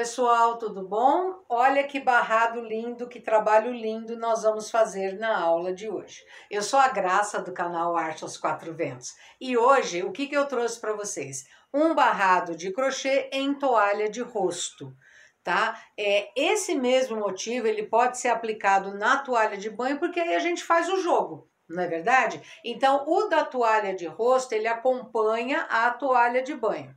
pessoal, tudo bom? Olha que barrado lindo, que trabalho lindo nós vamos fazer na aula de hoje. Eu sou a Graça do canal Arte aos Quatro Ventos e hoje o que, que eu trouxe para vocês? Um barrado de crochê em toalha de rosto, tá? É, esse mesmo motivo ele pode ser aplicado na toalha de banho porque aí a gente faz o jogo não é verdade? Então, o da toalha de rosto, ele acompanha a toalha de banho.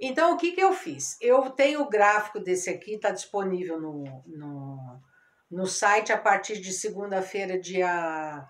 Então, o que, que eu fiz? Eu tenho o gráfico desse aqui, está disponível no, no, no site a partir de segunda-feira, dia,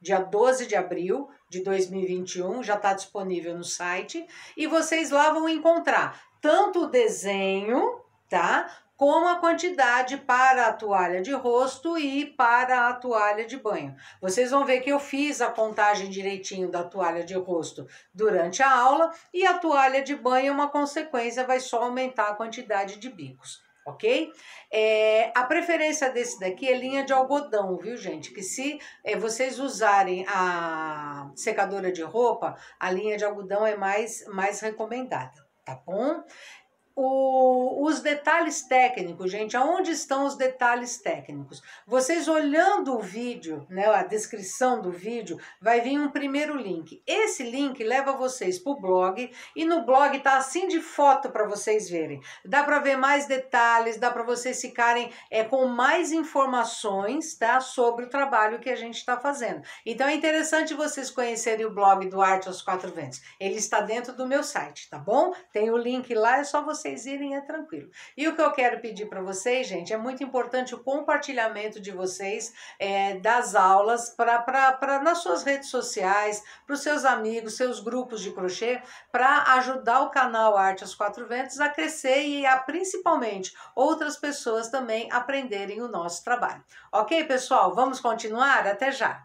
dia 12 de abril de 2021, já está disponível no site, e vocês lá vão encontrar tanto o desenho, tá? com a quantidade para a toalha de rosto e para a toalha de banho. Vocês vão ver que eu fiz a contagem direitinho da toalha de rosto durante a aula e a toalha de banho é uma consequência, vai só aumentar a quantidade de bicos. Ok? É, a preferência desse daqui é linha de algodão, viu, gente? Que se é, vocês usarem a secadora de roupa, a linha de algodão é mais, mais recomendada, tá bom? o, os detalhes técnicos, gente, aonde estão os detalhes técnicos? Vocês olhando o vídeo, né, a descrição do vídeo, vai vir um primeiro link. Esse link leva vocês para o blog e no blog tá assim de foto para vocês verem. Dá para ver mais detalhes, dá para vocês ficarem é, com mais informações tá, sobre o trabalho que a gente está fazendo. Então é interessante vocês conhecerem o blog do Arte aos Quatro Ventos. Ele está dentro do meu site, tá bom? Tem o link lá, é só vocês vocês irem é tranquilo. E o que eu quero pedir para vocês, gente, é muito importante o compartilhamento de vocês é, das aulas para nas suas redes sociais, para os seus amigos, seus grupos de crochê, para ajudar o canal Arte aos Quatro Ventos a crescer e a principalmente outras pessoas também aprenderem o nosso trabalho. Ok, pessoal? Vamos continuar? Até já!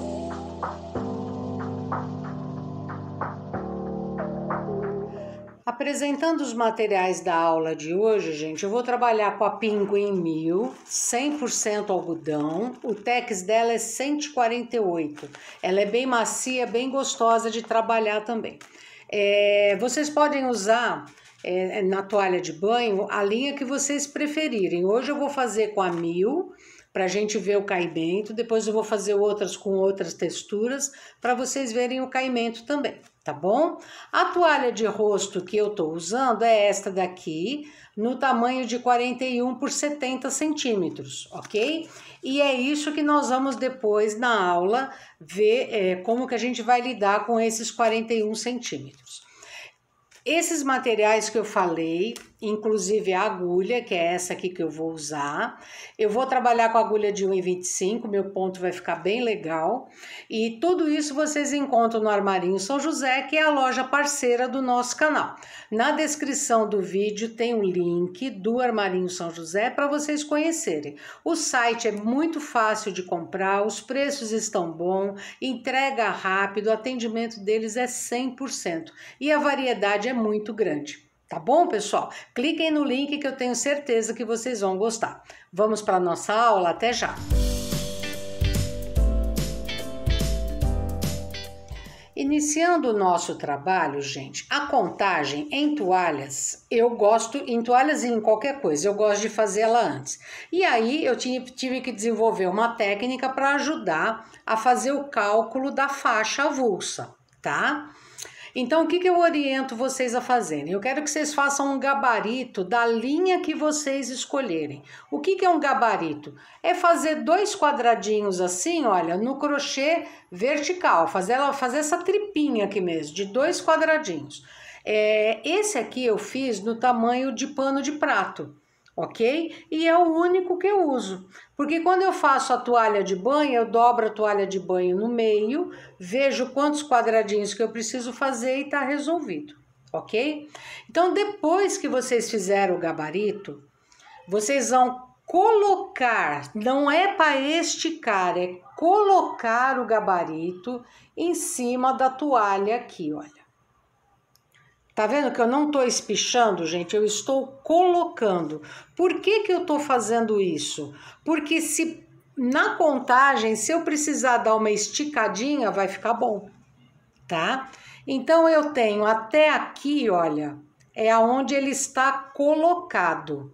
Apresentando os materiais da aula de hoje, gente, eu vou trabalhar com a Pinguim 1000, 100% algodão. O tex dela é 148. Ela é bem macia, bem gostosa de trabalhar também. É, vocês podem usar é, é, na toalha de banho a linha que vocês preferirem. Hoje eu vou fazer com a 1000 para a gente ver o caimento. Depois eu vou fazer outras com outras texturas para vocês verem o caimento também tá bom? A toalha de rosto que eu tô usando é esta daqui, no tamanho de 41 por 70 centímetros, ok? E é isso que nós vamos depois na aula ver é, como que a gente vai lidar com esses 41 centímetros. Esses materiais que eu falei, inclusive a agulha, que é essa aqui que eu vou usar. Eu vou trabalhar com agulha de 1,25, meu ponto vai ficar bem legal. E tudo isso vocês encontram no Armarinho São José, que é a loja parceira do nosso canal. Na descrição do vídeo tem o um link do Armarinho São José para vocês conhecerem. O site é muito fácil de comprar, os preços estão bons, entrega rápido, o atendimento deles é 100% e a variedade é muito grande. Tá bom, pessoal? Cliquem no link que eu tenho certeza que vocês vão gostar. Vamos para nossa aula, até já. Iniciando o nosso trabalho, gente, a contagem em toalhas, eu gosto em toalhas e em qualquer coisa, eu gosto de fazer ela antes. E aí eu tive que desenvolver uma técnica para ajudar a fazer o cálculo da faixa avulsa, tá? Então, o que, que eu oriento vocês a fazerem? Eu quero que vocês façam um gabarito da linha que vocês escolherem. O que, que é um gabarito? É fazer dois quadradinhos assim, olha, no crochê vertical, fazer, ela, fazer essa tripinha aqui mesmo, de dois quadradinhos. É, esse aqui eu fiz no tamanho de pano de prato ok? E é o único que eu uso, porque quando eu faço a toalha de banho, eu dobro a toalha de banho no meio, vejo quantos quadradinhos que eu preciso fazer e tá resolvido, ok? Então, depois que vocês fizeram o gabarito, vocês vão colocar, não é para esticar, é colocar o gabarito em cima da toalha aqui, olha. Tá vendo que eu não estou espichando, gente? Eu estou colocando. Por que, que eu estou fazendo isso? Porque se na contagem, se eu precisar dar uma esticadinha, vai ficar bom, tá? Então eu tenho até aqui, olha, é aonde ele está colocado.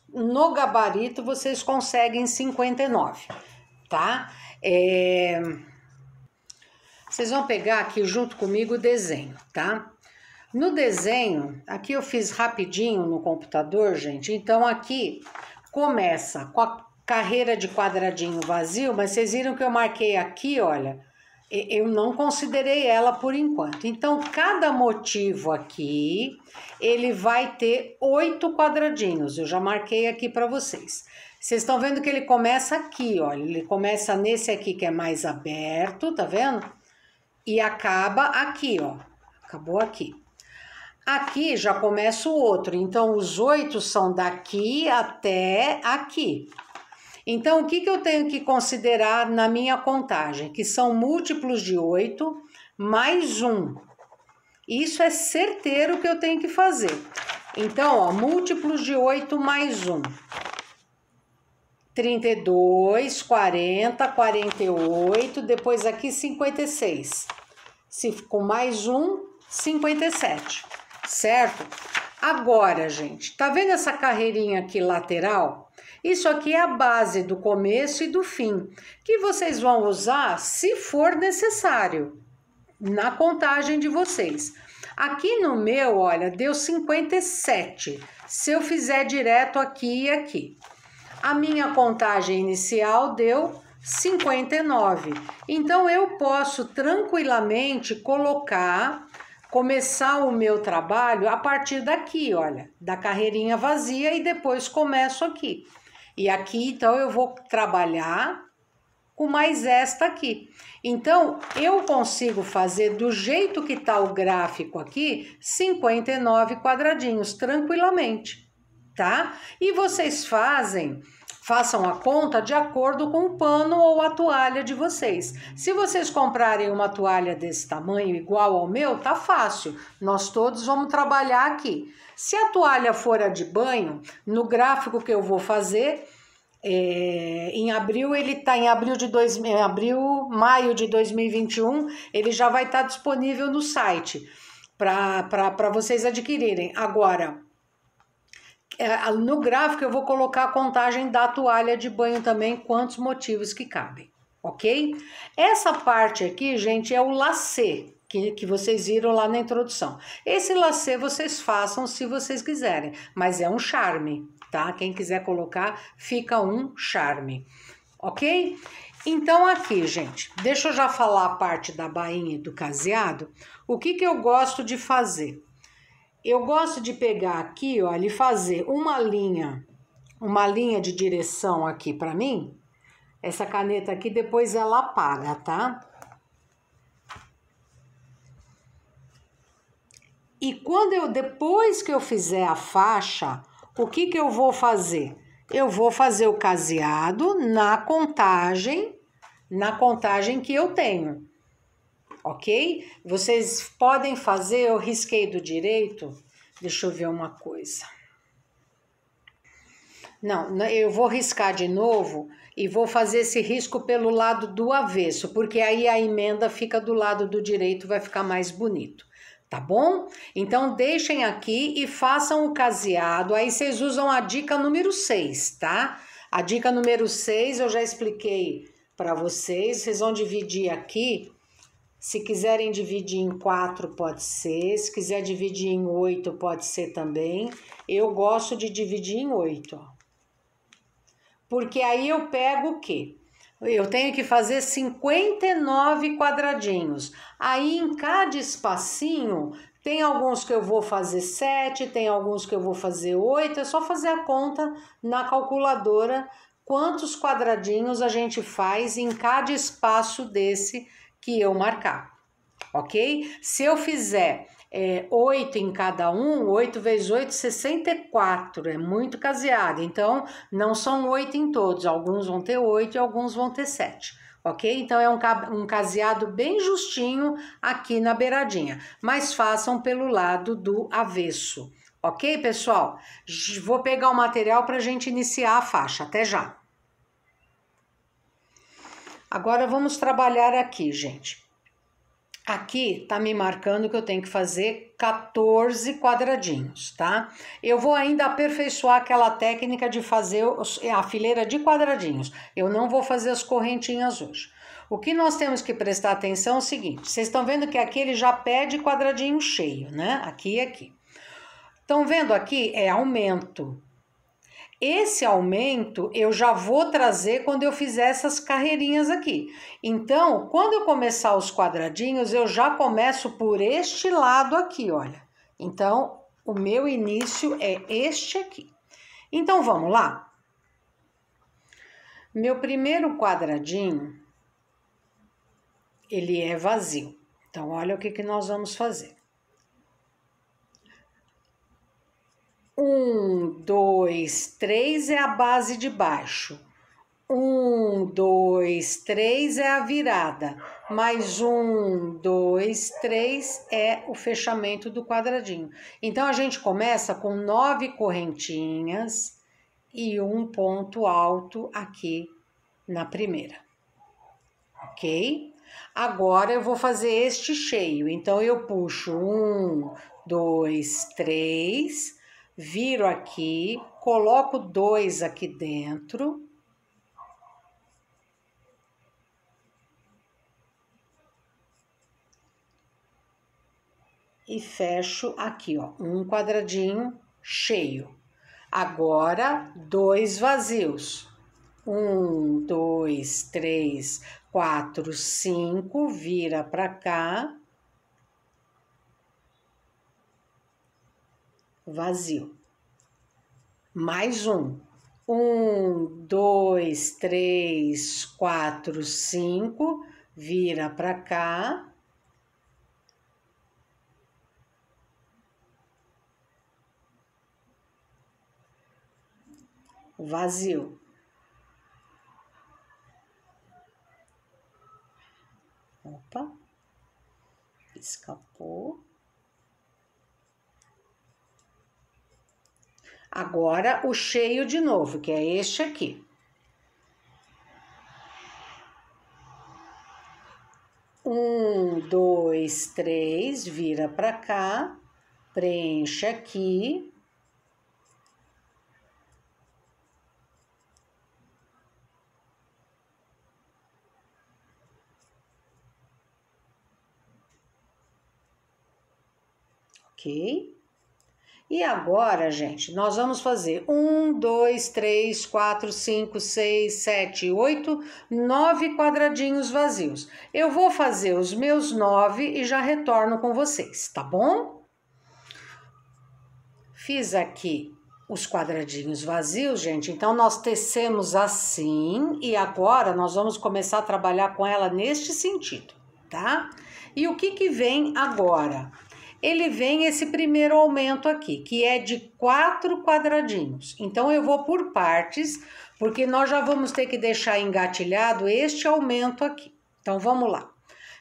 no gabarito vocês conseguem 59, tá? É... Vocês vão pegar aqui junto comigo o desenho, tá? No desenho, aqui eu fiz rapidinho no computador, gente. Então aqui começa com a carreira de quadradinho vazio, mas vocês viram que eu marquei aqui, olha, eu não considerei ela por enquanto. Então, cada motivo aqui, ele vai ter oito quadradinhos. Eu já marquei aqui para vocês. Vocês estão vendo que ele começa aqui, olha. Ele começa nesse aqui que é mais aberto, tá vendo? E acaba aqui, ó. Acabou aqui. Aqui já começa o outro. Então, os oito são daqui até aqui. Então, o que, que eu tenho que considerar na minha contagem? Que são múltiplos de 8 mais 1. Isso é certeiro que eu tenho que fazer. Então, ó, múltiplos de 8 mais 1. 32, 40, 48, depois aqui 56. Se ficou mais 1, 57, certo? Agora, gente, tá vendo essa carreirinha aqui lateral? Isso aqui é a base do começo e do fim, que vocês vão usar se for necessário na contagem de vocês. Aqui no meu, olha, deu 57. Se eu fizer direto aqui e aqui. A minha contagem inicial deu 59. Então eu posso tranquilamente colocar começar o meu trabalho a partir daqui, olha, da carreirinha vazia e depois começo aqui. E aqui, então, eu vou trabalhar com mais esta aqui. Então, eu consigo fazer do jeito que está o gráfico aqui, 59 quadradinhos, tranquilamente, tá? E vocês fazem Façam a conta de acordo com o pano ou a toalha de vocês. Se vocês comprarem uma toalha desse tamanho igual ao meu, tá fácil. Nós todos vamos trabalhar aqui. Se a toalha for a de banho, no gráfico que eu vou fazer, é, em abril ele está em abril de dois, em abril, maio de 2021, ele já vai estar tá disponível no site para vocês adquirirem. Agora, é, no gráfico eu vou colocar a contagem da toalha de banho também, quantos motivos que cabem, ok? Essa parte aqui, gente, é o lacê. Que, que vocês viram lá na introdução. Esse lacê vocês façam se vocês quiserem, mas é um charme, tá? Quem quiser colocar, fica um charme, ok? Então, aqui, gente, deixa eu já falar a parte da bainha e do caseado. O que, que eu gosto de fazer? eu gosto de pegar aqui, olha, e fazer uma linha, uma linha de direção aqui para mim. Essa caneta aqui depois ela apaga, tá? E quando eu depois que eu fizer a faixa, o que que eu vou fazer? Eu vou fazer o caseado na contagem, na contagem que eu tenho ok? Vocês podem fazer, eu risquei do direito, deixa eu ver uma coisa. Não, né, eu vou riscar de novo e vou fazer esse risco pelo lado do avesso, porque aí a emenda fica do lado do direito, vai ficar mais bonito, tá bom? Então deixem aqui e façam o caseado. Aí vocês usam a dica número 6, tá? A dica número 6 eu já expliquei para vocês, vocês vão dividir aqui se quiserem dividir em quatro, pode ser. Se quiser dividir em oito, pode ser também. Eu gosto de dividir em oito. Porque aí eu pego o quê? Eu tenho que fazer 59 quadradinhos. Aí em cada espacinho tem alguns que eu vou fazer 7, tem alguns que eu vou fazer 8. É só fazer a conta na calculadora quantos quadradinhos a gente faz em cada espaço desse que eu marcar, ok? Se eu fizer é, 8 em cada um, 8 vezes 8, 64, é muito caseado. Então, não são 8 em todos, alguns vão ter 8 e alguns vão ter 7. Ok? Então é um, um caseado bem justinho aqui na beiradinha, mas façam pelo lado do avesso. Ok, pessoal? Vou pegar o material para a gente iniciar a faixa. Até já! Agora vamos trabalhar aqui, gente. Aqui tá me marcando que eu tenho que fazer 14 quadradinhos, tá? Eu vou ainda aperfeiçoar aquela técnica de fazer a fileira de quadradinhos. Eu não vou fazer as correntinhas hoje. O que nós temos que prestar atenção é o seguinte: vocês estão vendo que aqui ele já pede quadradinho cheio, né? Aqui e aqui. Estão vendo aqui? É aumento. Esse aumento eu já vou trazer quando eu fizer essas carreirinhas aqui. Então, quando eu começar os quadradinhos, eu já começo por este lado aqui, olha. Então, o meu início é este aqui. Então, vamos lá? Meu primeiro quadradinho, ele é vazio. Então, olha o que, que nós vamos fazer. Um, dois, três é a base de baixo. Um, dois, três é a virada. Mais um, dois, três é o fechamento do quadradinho. Então a gente começa com nove correntinhas e um ponto alto aqui na primeira. Ok? Agora eu vou fazer este cheio. Então eu puxo um, dois, três viro aqui, coloco dois aqui dentro. E fecho aqui, ó, um quadradinho cheio. Agora, dois vazios. Um, dois, três, quatro, cinco, vira para cá vazio. Mais um. Um, dois, três, quatro, cinco. Vira para cá. Vazio. Opa, escapou. Agora o cheio de novo, que é este aqui. Um, dois, três, vira para cá, preenche aqui. Ok? E agora, gente, nós vamos fazer 1, 2, 3, 4, 5, 6, 7, 8, 9 quadradinhos vazios. Eu vou fazer os meus 9 e já retorno com vocês, tá bom? Fiz aqui os quadradinhos vazios, gente. Então, nós tecemos assim e agora nós vamos começar a trabalhar com ela neste sentido, tá? E o que que vem agora? ele vem esse primeiro aumento aqui, que é de quatro quadradinhos. Então, eu vou por partes, porque nós já vamos ter que deixar engatilhado este aumento aqui. Então, vamos lá.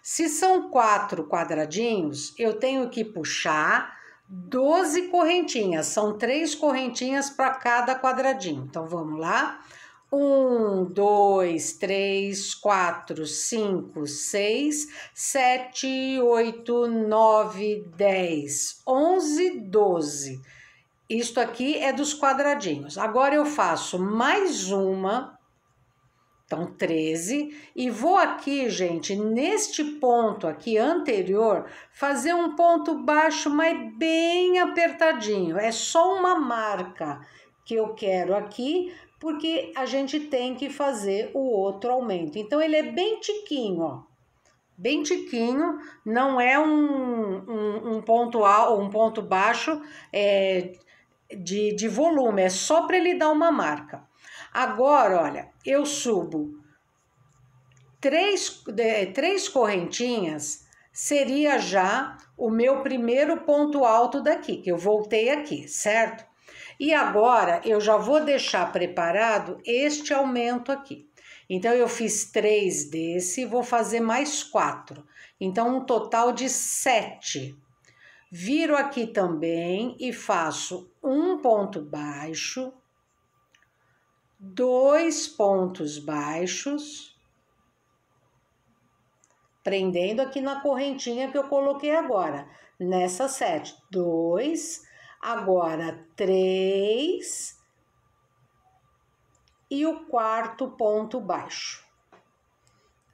Se são quatro quadradinhos, eu tenho que puxar 12 correntinhas, são três correntinhas para cada quadradinho. Então, vamos lá um, dois, três, quatro, cinco, seis, sete, oito, nove, dez, onze, doze. Isto aqui é dos quadradinhos. Agora eu faço mais uma, então 13, e vou aqui, gente, neste ponto aqui anterior, fazer um ponto baixo, mas bem apertadinho. É só uma marca que eu quero aqui, porque a gente tem que fazer o outro aumento. Então, ele é bem tiquinho, ó. Bem tiquinho, não é um, um, um ponto alto, um ponto baixo é, de, de volume, é só para ele dar uma marca. Agora, olha, eu subo três, é, três correntinhas, seria já o meu primeiro ponto alto daqui, que eu voltei aqui, certo? E agora eu já vou deixar preparado este aumento aqui. Então, eu fiz três desse, vou fazer mais quatro. Então, um total de sete. Viro aqui também e faço um ponto baixo, dois pontos baixos, prendendo aqui na correntinha que eu coloquei agora, nessa sete. Dois, Agora, três e o quarto ponto baixo.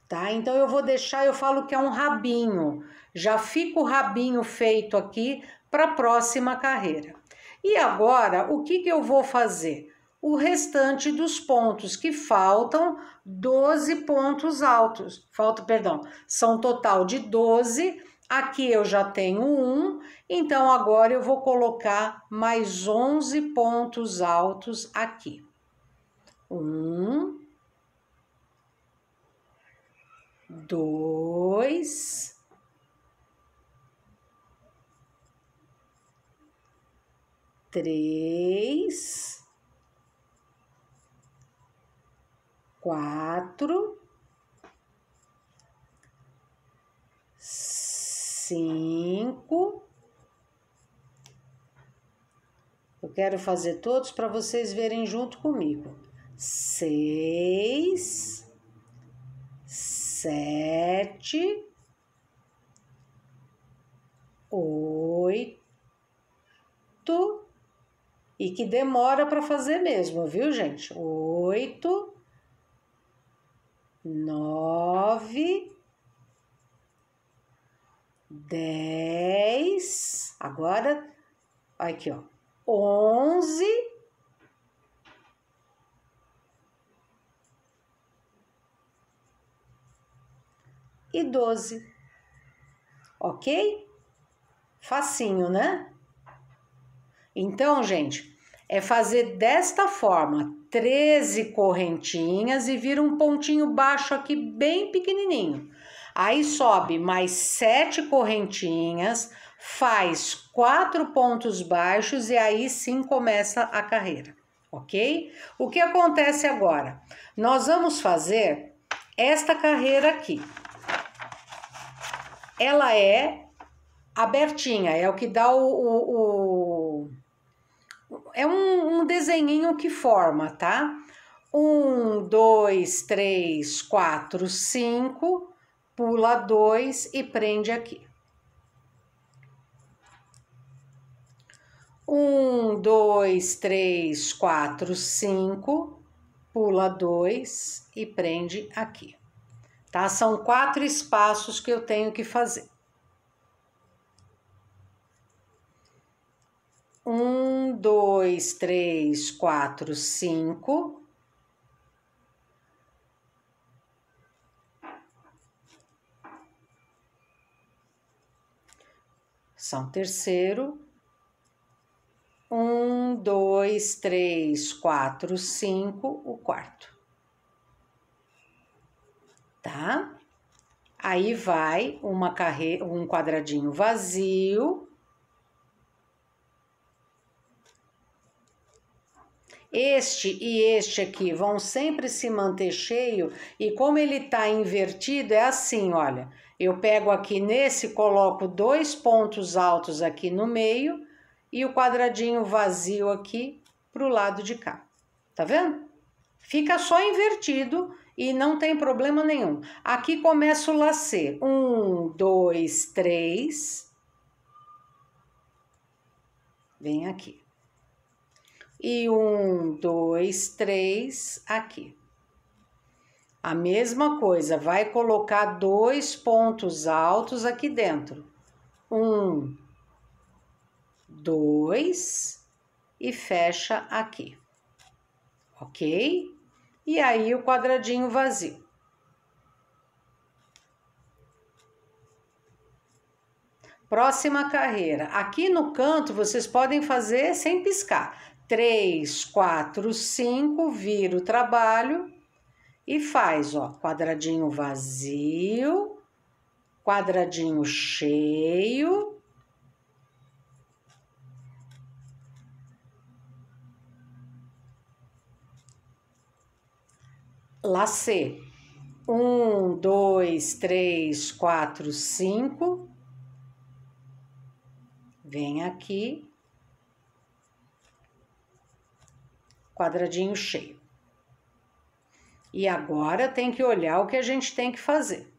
Tá? Então, eu vou deixar, eu falo que é um rabinho. Já fica o rabinho feito aqui para a próxima carreira. E agora, o que, que eu vou fazer? o restante dos pontos que faltam 12 pontos altos. Falta, perdão, são total de 12 Aqui eu já tenho um, então agora eu vou colocar mais 11 pontos altos aqui. Um, dois, três, quatro, cinco. Eu quero fazer todos para vocês verem junto comigo. Seis, sete, oito, e que demora para fazer mesmo, viu, gente? Oito, nove, dez. Agora, aqui, ó. Onze. E doze. Ok? Facinho, né? Então, gente, é fazer desta forma, 13 correntinhas e vira um pontinho baixo aqui bem pequenininho. Aí sobe mais sete correntinhas, faz quatro pontos baixos e aí sim começa a carreira, ok? O que acontece agora? Nós vamos fazer esta carreira aqui. Ela é abertinha, é o que dá o, o, o. é um, um desenhinho que forma, tá? Um, dois, três, quatro, cinco pula dois e prende aqui. Um, dois, três, quatro, cinco, pula dois e prende aqui. Tá? São quatro espaços que eu tenho que fazer. Um, dois, três, quatro, cinco, São terceiro. Um, dois, três, quatro, cinco, o quarto. Tá? Aí vai uma carre... um quadradinho vazio. Este e este aqui vão sempre se manter cheio, e como ele tá invertido, é assim: olha, eu pego aqui nesse, coloco dois pontos altos aqui no meio e o quadradinho vazio aqui para o lado de cá. Tá vendo? Fica só invertido e não tem problema nenhum. Aqui começa o lacê. Um, dois, três. Vem aqui. E um, dois, três, aqui. A mesma coisa, vai colocar dois pontos altos aqui dentro. Um, dois e fecha aqui, ok? E aí o quadradinho vazio. Próxima carreira. Aqui no canto vocês podem fazer sem piscar. Três, quatro, cinco. vira o trabalho e faz, ó, quadradinho vazio, quadradinho cheio. Lacer. Um, dois, três, quatro, cinco. Vem aqui. Quadradinho cheio. E agora tem que olhar o que a gente tem que fazer.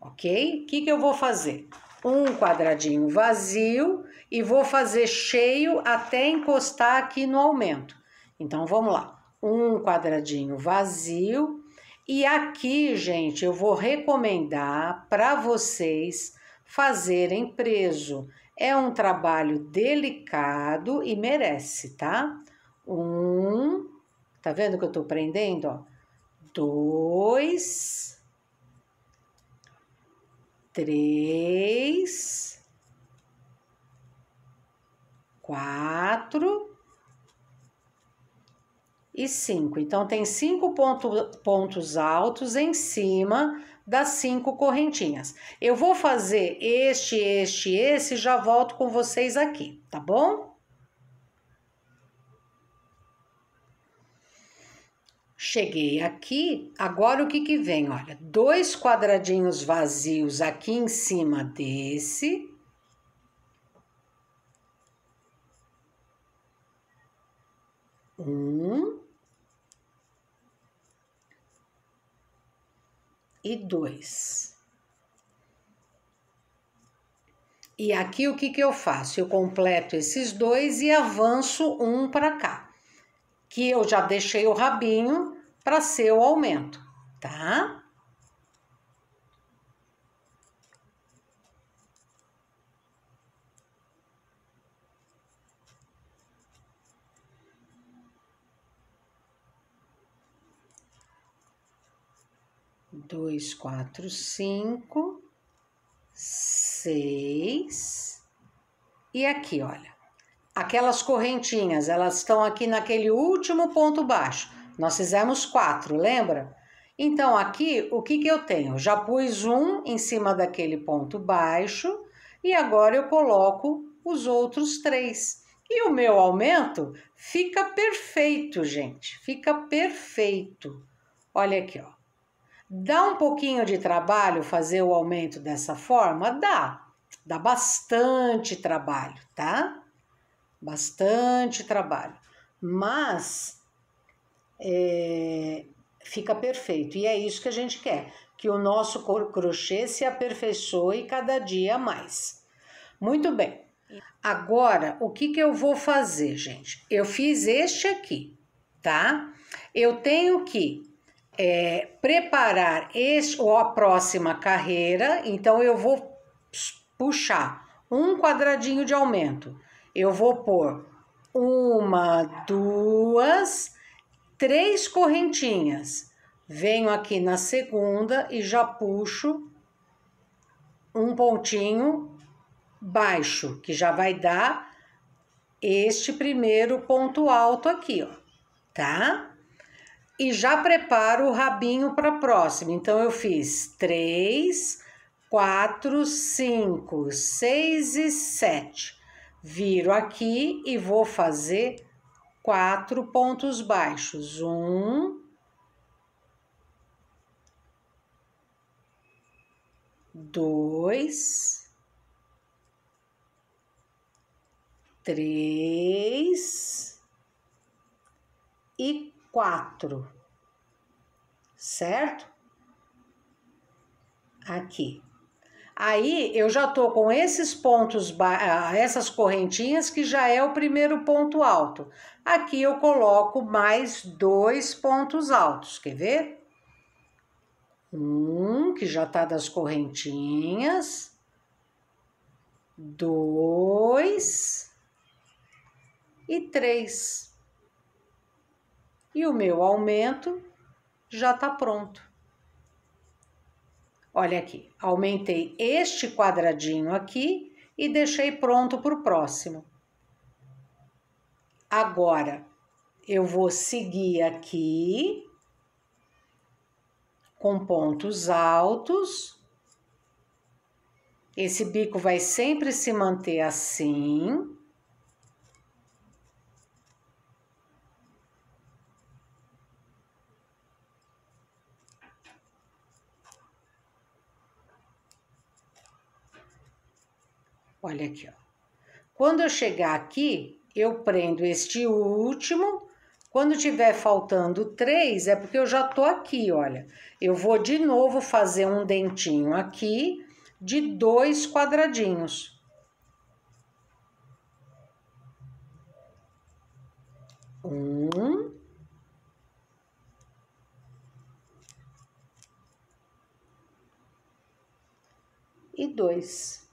Ok? O que, que eu vou fazer? Um quadradinho vazio e vou fazer cheio até encostar aqui no aumento. Então, vamos lá. Um quadradinho vazio. E aqui, gente, eu vou recomendar para vocês fazerem preso. É um trabalho delicado e merece, tá? Um, tá vendo que eu tô prendendo, ó? Dois, três, quatro e cinco. Então, tem cinco ponto, pontos altos em cima das cinco correntinhas. Eu vou fazer este, este, esse, já volto com vocês aqui, tá bom? Cheguei aqui, agora o que que vem? Olha, dois quadradinhos vazios aqui em cima desse. Um. e 2. E aqui o que, que eu faço? Eu completo esses dois e avanço um para cá, que eu já deixei o rabinho para ser o aumento, tá? dois, quatro, cinco, seis. E aqui, olha, aquelas correntinhas, elas estão aqui naquele último ponto baixo. Nós fizemos quatro, lembra? Então, aqui, o que, que eu tenho? Já pus um em cima daquele ponto baixo e agora eu coloco os outros três. E o meu aumento fica perfeito, gente. Fica perfeito. Olha aqui, ó. Dá um pouquinho de trabalho fazer o aumento dessa forma? Dá. Dá bastante trabalho, tá? Bastante trabalho. Mas é, fica perfeito. E é isso que a gente quer: que o nosso crochê se aperfeiçoe cada dia mais. Muito bem. Agora, o que, que eu vou fazer, gente? Eu fiz este aqui, tá? Eu tenho que é, preparar esse ou a próxima carreira, então eu vou puxar um quadradinho de aumento. Eu vou pôr uma, duas, três correntinhas. Venho aqui na segunda e já puxo um pontinho baixo, que já vai dar este primeiro ponto alto aqui, ó, tá? e já preparo o rabinho para a próxima. Então, eu fiz três, quatro, cinco, seis e sete. Viro aqui e vou fazer quatro pontos baixos. Um, dois, três e 4, certo? Aqui. Aí eu já tô com esses pontos, essas correntinhas que já é o primeiro ponto alto. Aqui eu coloco mais dois pontos altos, quer ver? Um que já tá das correntinhas, dois e três e o meu aumento já está pronto. Olha aqui, aumentei este quadradinho aqui e deixei pronto para o próximo. Agora, eu vou seguir aqui com pontos altos. Esse bico vai sempre se manter assim. Olha aqui, ó. Quando eu chegar aqui, eu prendo este último. Quando tiver faltando três, é porque eu já tô aqui, olha. Eu vou de novo fazer um dentinho aqui de dois quadradinhos. Um. E dois.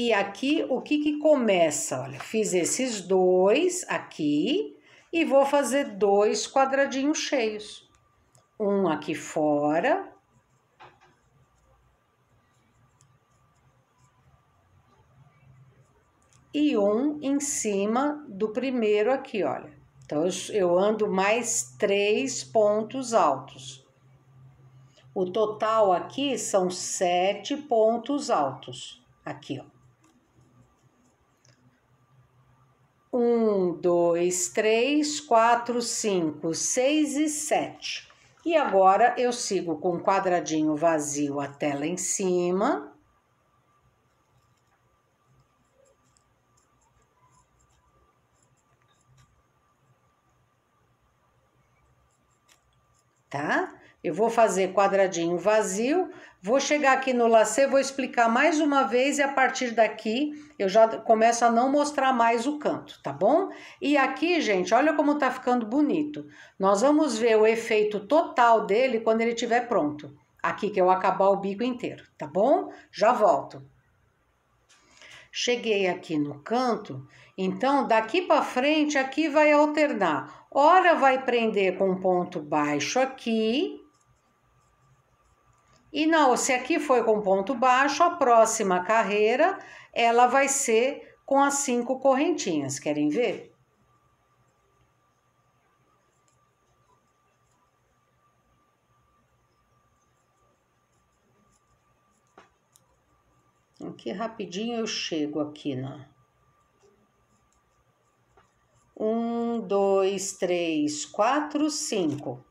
E aqui, o que que começa? Olha, fiz esses dois aqui e vou fazer dois quadradinhos cheios. Um aqui fora. E um em cima do primeiro aqui, olha. Então, eu ando mais três pontos altos. O total aqui são sete pontos altos. Aqui, ó. um, dois, três, quatro, cinco, seis e sete. E agora eu sigo com um quadradinho vazio até lá em cima. Tá? Eu vou fazer quadradinho vazio, vou chegar aqui no lacê, vou explicar mais uma vez e a partir daqui eu já começo a não mostrar mais o canto, tá bom? E aqui, gente, olha como tá ficando bonito. Nós vamos ver o efeito total dele quando ele estiver pronto. Aqui que eu acabar o bico inteiro, tá bom? Já volto. Cheguei aqui no canto, então daqui para frente aqui vai alternar. Ora vai prender com um ponto baixo aqui, e não, se aqui foi com ponto baixo, a próxima carreira ela vai ser com as cinco correntinhas. Querem ver? Aqui rapidinho eu chego aqui na. Um, dois, três, quatro, cinco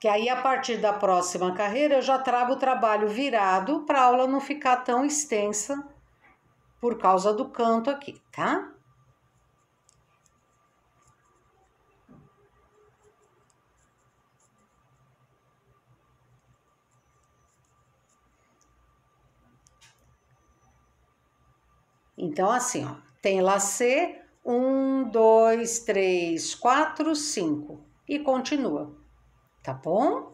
que aí a partir da próxima carreira eu já trago o trabalho virado para a aula não ficar tão extensa por causa do canto aqui, tá? Então, assim, ó, tem lacê, um, dois, três, quatro, cinco, e continua tá bom?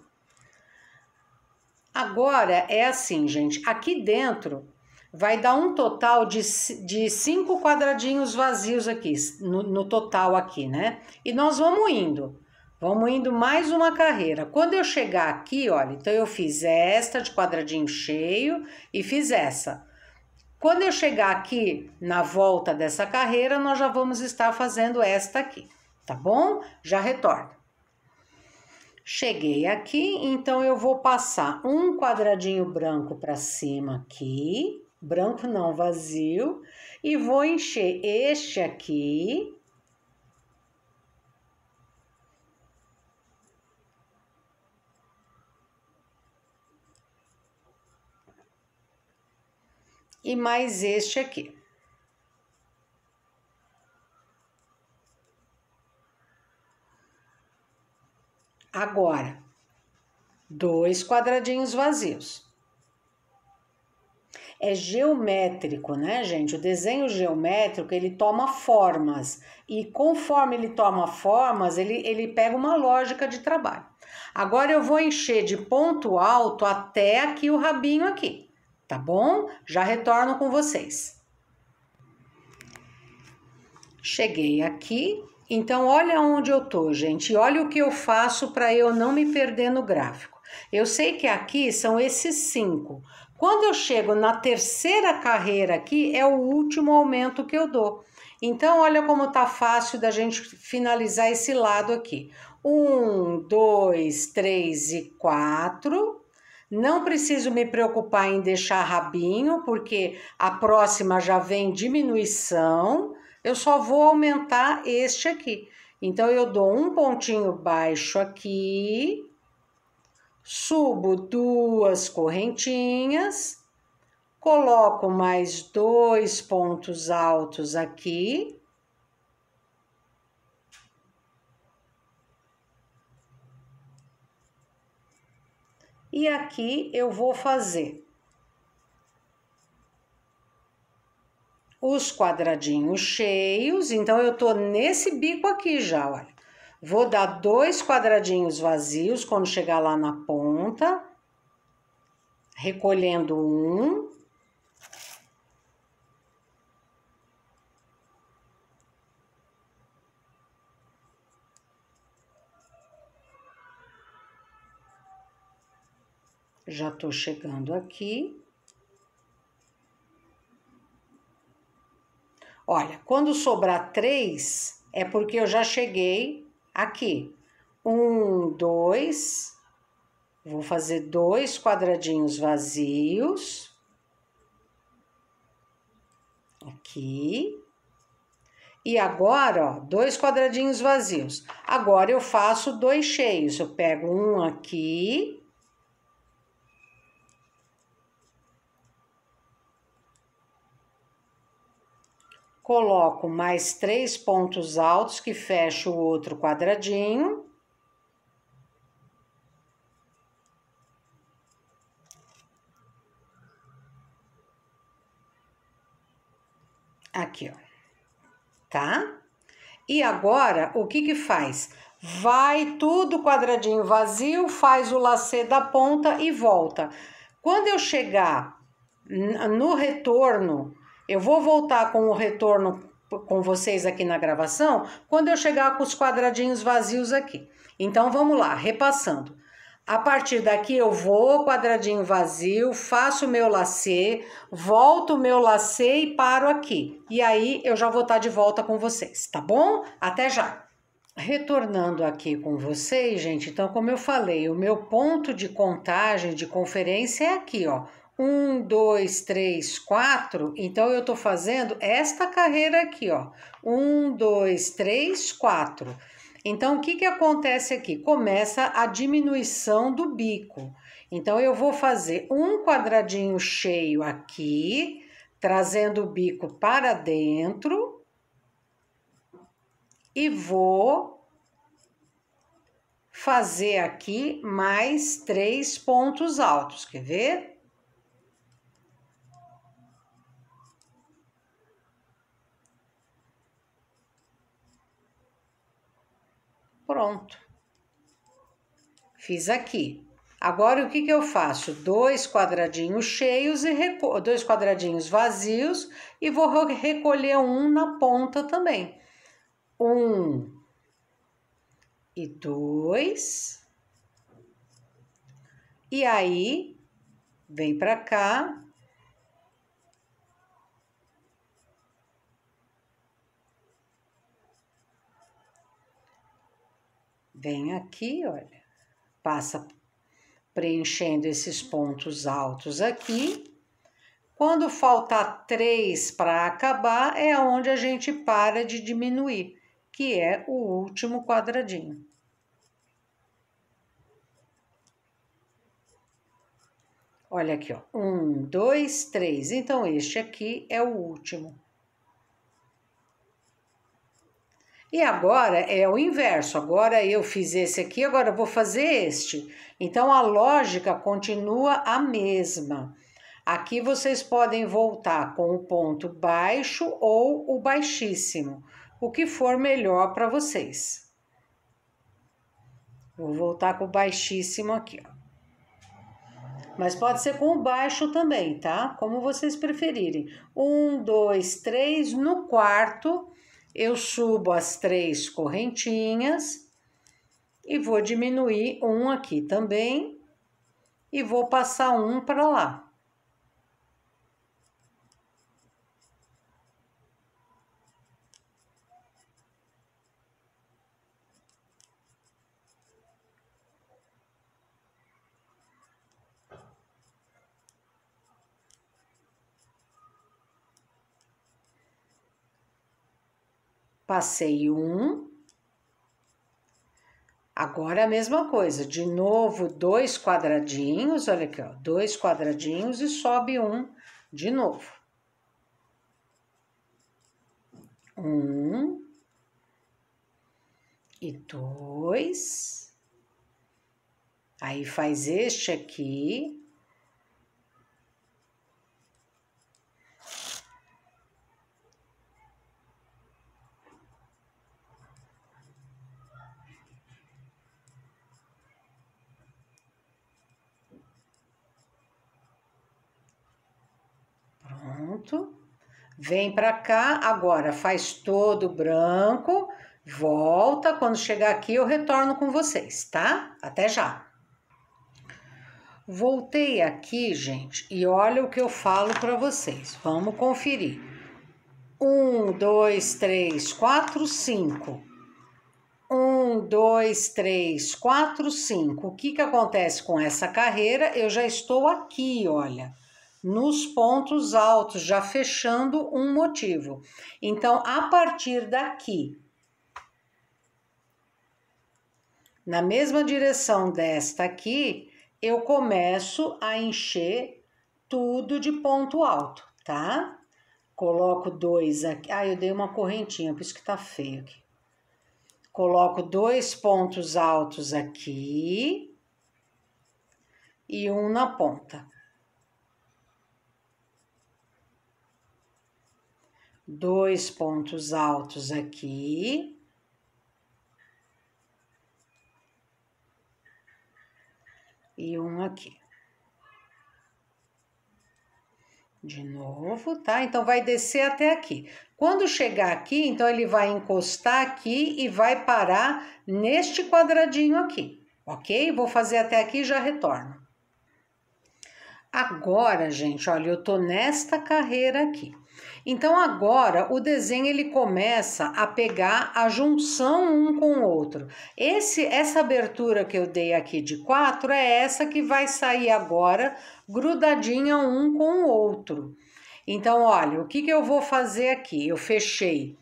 Agora é assim, gente, aqui dentro vai dar um total de, de cinco quadradinhos vazios aqui, no, no total aqui, né? E nós vamos indo, vamos indo mais uma carreira. Quando eu chegar aqui, olha, então eu fiz esta de quadradinho cheio e fiz essa. Quando eu chegar aqui na volta dessa carreira, nós já vamos estar fazendo esta aqui, tá bom? Já retorno. Cheguei aqui, então eu vou passar um quadradinho branco para cima aqui, branco não vazio, e vou encher este aqui. E mais este aqui. Agora, dois quadradinhos vazios. É geométrico, né, gente? O desenho geométrico, ele toma formas. E conforme ele toma formas, ele, ele pega uma lógica de trabalho. Agora eu vou encher de ponto alto até aqui o rabinho aqui, tá bom? Já retorno com vocês. Cheguei aqui, então, olha onde eu tô, gente. Olha o que eu faço para eu não me perder no gráfico. Eu sei que aqui são esses cinco. Quando eu chego na terceira carreira aqui, é o último aumento que eu dou. Então, olha como tá fácil da gente finalizar esse lado aqui. Um, dois, três e quatro. Não preciso me preocupar em deixar rabinho, porque a próxima já vem diminuição eu só vou aumentar este aqui. Então, eu dou um pontinho baixo aqui, subo duas correntinhas, coloco mais dois pontos altos aqui. E aqui eu vou fazer os quadradinhos cheios. Então, eu tô nesse bico aqui já, olha. Vou dar dois quadradinhos vazios quando chegar lá na ponta, recolhendo um. Já tô chegando aqui. Olha, quando sobrar três, é porque eu já cheguei aqui. Um, dois, vou fazer dois quadradinhos vazios. Aqui. E agora, ó, dois quadradinhos vazios. Agora eu faço dois cheios. Eu pego um aqui coloco mais três pontos altos que fecha o outro quadradinho. Aqui, ó, tá? E agora, o que que faz? Vai tudo quadradinho vazio, faz o lacê da ponta e volta. Quando eu chegar no retorno, eu vou voltar com o retorno com vocês aqui na gravação quando eu chegar com os quadradinhos vazios aqui. Então vamos lá, repassando. A partir daqui eu vou quadradinho vazio, faço o meu lacê, volto o meu lacê e paro aqui. E aí eu já vou estar de volta com vocês, tá bom? Até já. Retornando aqui com vocês, gente, então como eu falei, o meu ponto de contagem de conferência é aqui, ó, 1, 2, 3, 4, então eu estou fazendo esta carreira aqui, ó. 1, 2, 3, 4. Então, o que, que acontece aqui? Começa a diminuição do bico. Então, eu vou fazer um quadradinho cheio aqui, trazendo o bico para dentro. E vou fazer aqui mais três pontos altos, quer ver? Pronto. Fiz aqui. Agora o que, que eu faço? Dois quadradinhos cheios e dois quadradinhos vazios e vou recolher um na ponta também. Um e dois. E aí vem para cá Vem aqui, olha, passa preenchendo esses pontos altos aqui. Quando faltar três para acabar, é onde a gente para de diminuir, que é o último quadradinho. Olha aqui, ó. Um, dois, três. Então, este aqui é o último. E agora é o inverso. Agora eu fiz esse aqui, agora vou fazer este. Então a lógica continua a mesma. Aqui vocês podem voltar com o ponto baixo ou o baixíssimo, o que for melhor para vocês. Vou voltar com o baixíssimo aqui, ó. Mas pode ser com o baixo também, tá? Como vocês preferirem. Um, dois, três, no quarto eu subo as três correntinhas e vou diminuir um aqui também e vou passar um para lá. Passei um. Agora é a mesma coisa, de novo dois quadradinhos, olha aqui, ó, dois quadradinhos e sobe um de novo. Um e dois. Aí faz este aqui, Pronto. Vem para cá, agora faz todo branco, volta. Quando chegar aqui, eu retorno com vocês, tá? Até já. Voltei aqui, gente, e olha o que eu falo para vocês. Vamos conferir. Um, dois, três, quatro, cinco. Um, dois, três, quatro, cinco. O que, que acontece com essa carreira? Eu já estou aqui, olha nos pontos altos, já fechando um motivo. Então, a partir daqui, na mesma direção desta aqui, eu começo a encher tudo de ponto alto, tá? Coloco dois aqui. Ah, eu dei uma correntinha, por isso que tá feio aqui. Coloco dois pontos altos aqui e um na ponta. dois pontos altos aqui. E um aqui. De novo, tá? Então, vai descer até aqui. Quando chegar aqui, então, ele vai encostar aqui e vai parar neste quadradinho aqui, ok? Vou fazer até aqui e já retorno. Agora, gente, olha, eu tô nesta carreira aqui. Então agora o desenho ele começa a pegar a junção um com o outro. Esse, essa abertura que eu dei aqui de quatro é essa que vai sair agora grudadinha um com o outro. Então olha, o que, que eu vou fazer aqui? Eu fechei.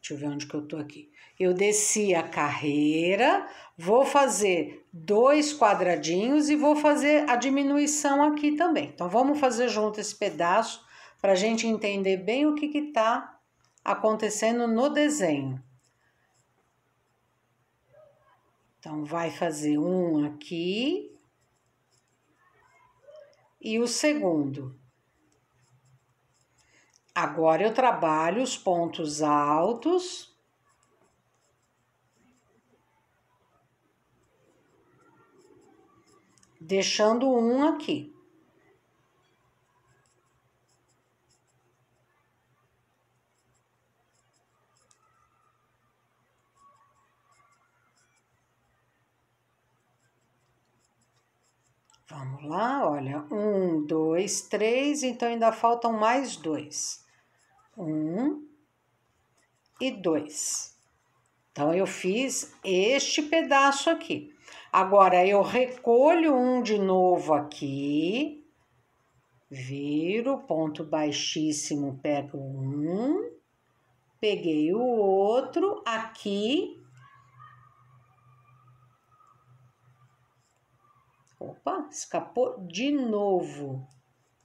Deixa eu ver onde que eu tô aqui. Eu desci a carreira, vou fazer dois quadradinhos e vou fazer a diminuição aqui também. Então vamos fazer junto esse pedaço para a gente entender bem o que está acontecendo no desenho. Então, vai fazer um aqui e o segundo. Agora eu trabalho os pontos altos. Deixando um aqui. Vamos lá, olha, um, dois, três, então ainda faltam mais dois. Um e dois. Então, eu fiz este pedaço aqui. Agora, eu recolho um de novo aqui, viro, ponto baixíssimo, pego um, peguei o outro aqui Opa, escapou de novo.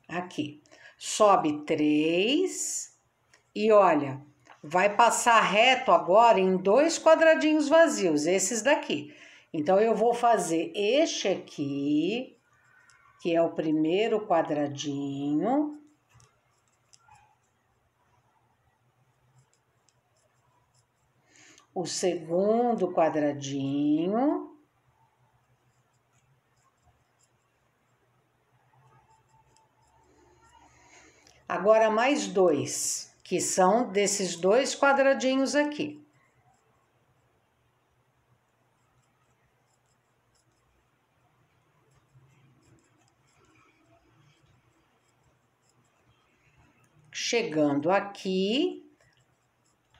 Aqui. Sobe três. E olha, vai passar reto agora em dois quadradinhos vazios, esses daqui. Então, eu vou fazer este aqui, que é o primeiro quadradinho. O segundo quadradinho. Agora mais dois, que são desses dois quadradinhos aqui. Chegando aqui,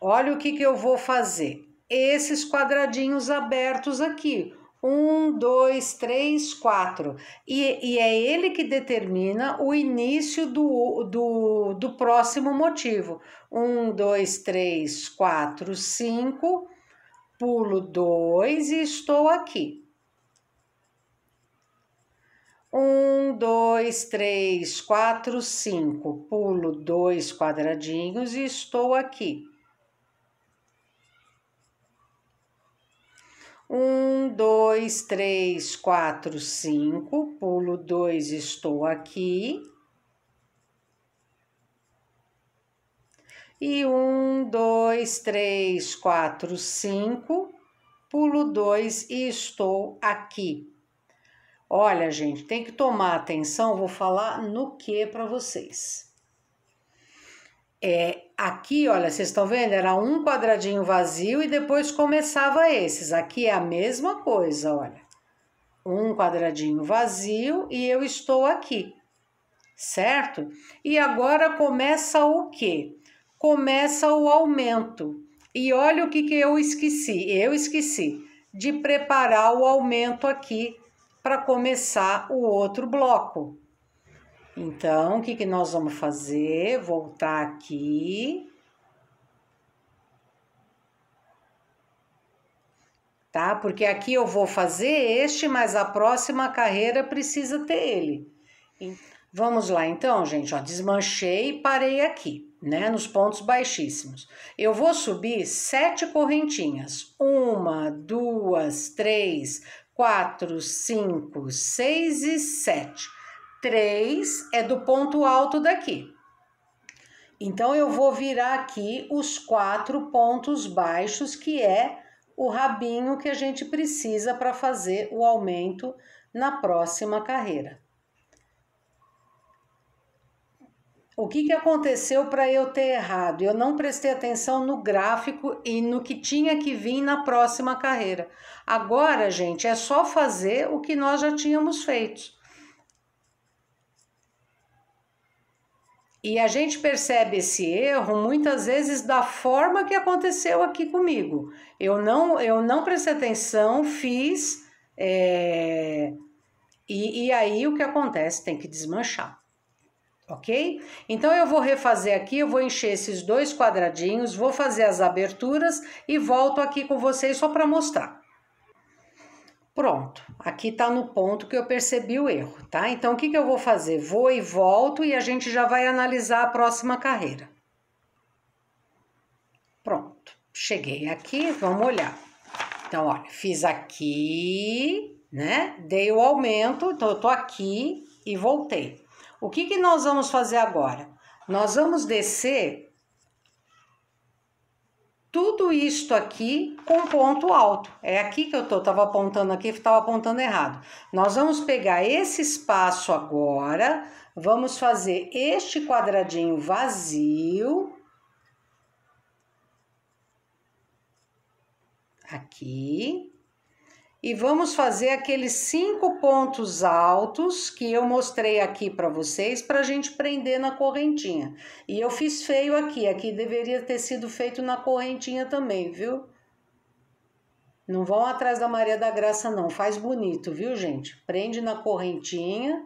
olha o que, que eu vou fazer. Esses quadradinhos abertos aqui, um, dois, três, quatro. E, e é ele que determina o início do, do, do próximo motivo. Um, dois, três, quatro, cinco, pulo dois e estou aqui. Um, dois, três, quatro, cinco. Pulo dois quadradinhos e estou aqui. Um, dois, três, quatro, cinco. Pulo dois, estou aqui. E um, dois, três, quatro, cinco. Pulo dois e estou aqui. Olha, gente, tem que tomar atenção, vou falar no que para vocês. É, aqui, olha, vocês estão vendo? Era um quadradinho vazio e depois começava esses. Aqui é a mesma coisa, olha. Um quadradinho vazio e eu estou aqui, certo? E agora começa o quê? Começa o aumento. E olha o que, que eu esqueci. Eu esqueci de preparar o aumento aqui para começar o outro bloco. Então, o que, que nós vamos fazer? Voltar aqui. Tá? Porque aqui eu vou fazer este, mas a próxima carreira precisa ter ele. Vamos lá, então, gente, ó, desmanchei e parei aqui, né, nos pontos baixíssimos. Eu vou subir sete correntinhas. Uma, duas, três, quatro, cinco, seis e sete. 3 é do ponto alto daqui. Então, eu vou virar aqui os quatro pontos baixos, que é o rabinho que a gente precisa para fazer o aumento na próxima carreira. O que, que aconteceu para eu ter errado? Eu não prestei atenção no gráfico e no que tinha que vir na próxima carreira. Agora, gente, é só fazer o que nós já tínhamos feito. E a gente percebe esse erro muitas vezes da forma que aconteceu aqui comigo. Eu não, eu não prestei atenção, fiz, é... e, e aí o que acontece? Tem que desmanchar. Ok? Então eu vou refazer aqui, eu vou encher esses dois quadradinhos, vou fazer as aberturas e volto aqui com vocês só para mostrar. Pronto, aqui tá no ponto que eu percebi o erro, tá? Então, o que, que eu vou fazer? Vou e volto e a gente já vai analisar a próxima carreira. Pronto, cheguei aqui, vamos olhar. Então, olha, fiz aqui, né? Dei o aumento, então eu tô aqui e voltei. O que, que nós vamos fazer agora? Nós vamos descer tudo isto aqui com ponto alto. É aqui que eu tô, tava apontando aqui, estava apontando errado. Nós vamos pegar esse espaço agora, vamos fazer este quadradinho vazio. Aqui e vamos fazer aqueles cinco pontos altos que eu mostrei aqui para vocês para a gente prender na correntinha. E eu fiz feio aqui, aqui deveria ter sido feito na correntinha também, viu? Não vão atrás da Maria da Graça não, faz bonito, viu gente? Prende na correntinha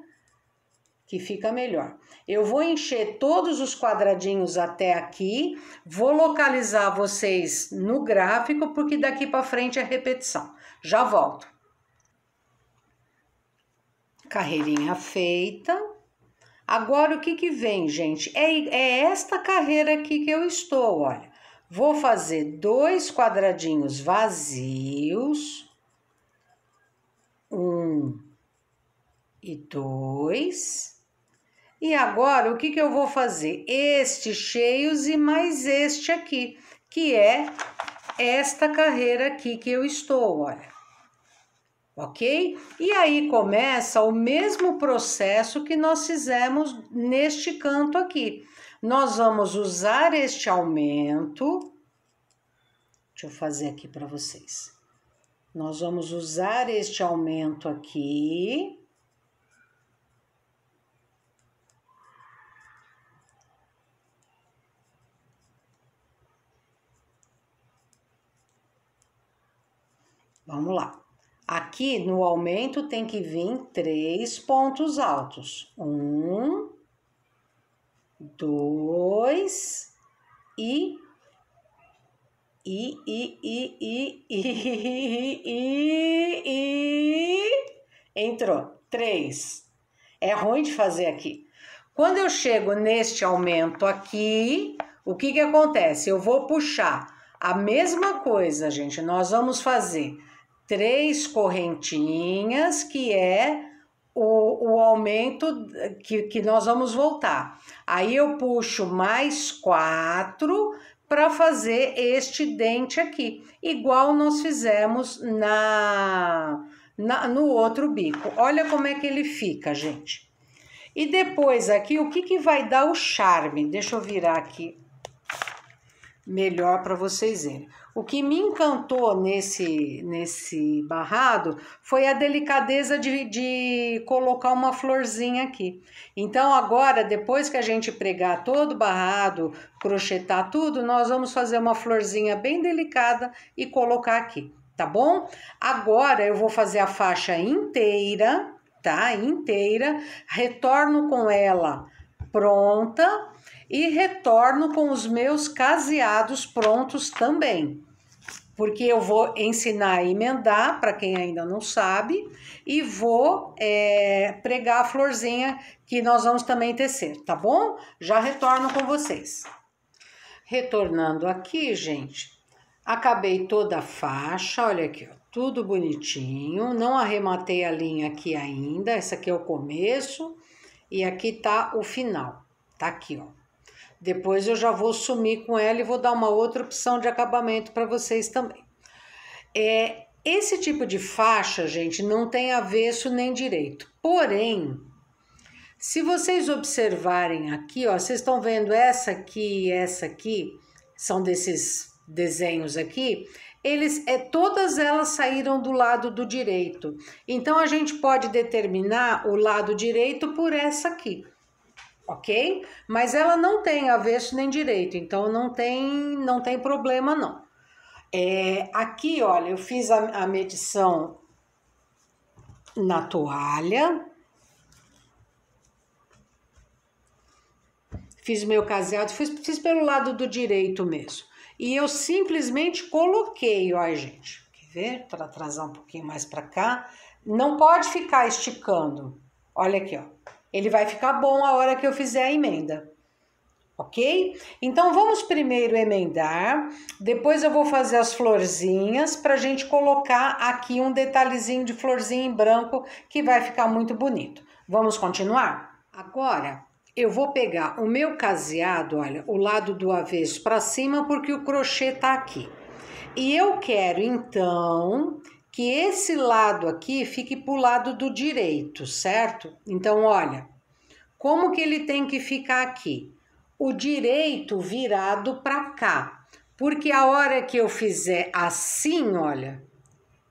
que fica melhor. Eu vou encher todos os quadradinhos até aqui, vou localizar vocês no gráfico, porque daqui para frente é repetição. Já volto. Carreirinha feita. Agora, o que que vem, gente? É, é esta carreira aqui que eu estou, olha. Vou fazer dois quadradinhos vazios. Um e dois e agora, o que, que eu vou fazer? Estes cheios e mais este aqui, que é esta carreira aqui que eu estou, olha. Ok? E aí começa o mesmo processo que nós fizemos neste canto aqui. Nós vamos usar este aumento. Deixa eu fazer aqui para vocês. Nós vamos usar este aumento aqui Vamos lá. Aqui no aumento tem que vir três pontos altos: um, dois e. E, e, e, e, e, e, Entrou. Três. É ruim de fazer aqui. Quando eu chego neste aumento aqui, o que, que acontece? Eu vou puxar a mesma coisa, gente. Nós vamos fazer três correntinhas, que é o, o aumento que, que nós vamos voltar. Aí eu puxo mais quatro para fazer este dente aqui, igual nós fizemos na, na no outro bico. Olha como é que ele fica, gente. E depois aqui, o que, que vai dar o charme? Deixa eu virar aqui melhor para vocês verem. O que me encantou nesse, nesse barrado foi a delicadeza de, de colocar uma florzinha aqui. Então, agora, depois que a gente pregar todo o barrado, crochetar tudo, nós vamos fazer uma florzinha bem delicada e colocar aqui, tá bom? Agora, eu vou fazer a faixa inteira, tá? Inteira, retorno com ela pronta e retorno com os meus caseados prontos também. Porque eu vou ensinar a emendar, para quem ainda não sabe, e vou é, pregar a florzinha que nós vamos também tecer, tá bom? Já retorno com vocês. Retornando aqui, gente, acabei toda a faixa, olha aqui, ó, tudo bonitinho. Não arrematei a linha aqui ainda, essa aqui é o começo e aqui tá o final, tá aqui, ó. Depois eu já vou sumir com ela e vou dar uma outra opção de acabamento para vocês também. É, esse tipo de faixa, gente, não tem avesso nem direito. Porém, se vocês observarem aqui, ó, vocês estão vendo essa aqui e essa aqui, são desses desenhos aqui, eles é todas elas saíram do lado do direito. Então a gente pode determinar o lado direito por essa aqui ok? Mas ela não tem avesso nem direito, então não tem, não tem problema não. É, aqui, olha, eu fiz a, a medição na toalha. Fiz meu caseado, fiz, fiz pelo lado do direito mesmo. E eu simplesmente coloquei, olha gente, quer ver? Para atrasar um pouquinho mais para cá. Não pode ficar esticando. Olha aqui, ó. Ele vai ficar bom a hora que eu fizer a emenda. Ok? Então vamos primeiro emendar, depois eu vou fazer as florzinhas para a gente colocar aqui um detalhezinho de florzinha em branco que vai ficar muito bonito. Vamos continuar? Agora eu vou pegar o meu caseado, olha, o lado do avesso para cima porque o crochê tá aqui. E eu quero então que esse lado aqui fique para o lado do direito, certo? Então, olha, como que ele tem que ficar aqui? O direito virado para cá, porque a hora que eu fizer assim, olha,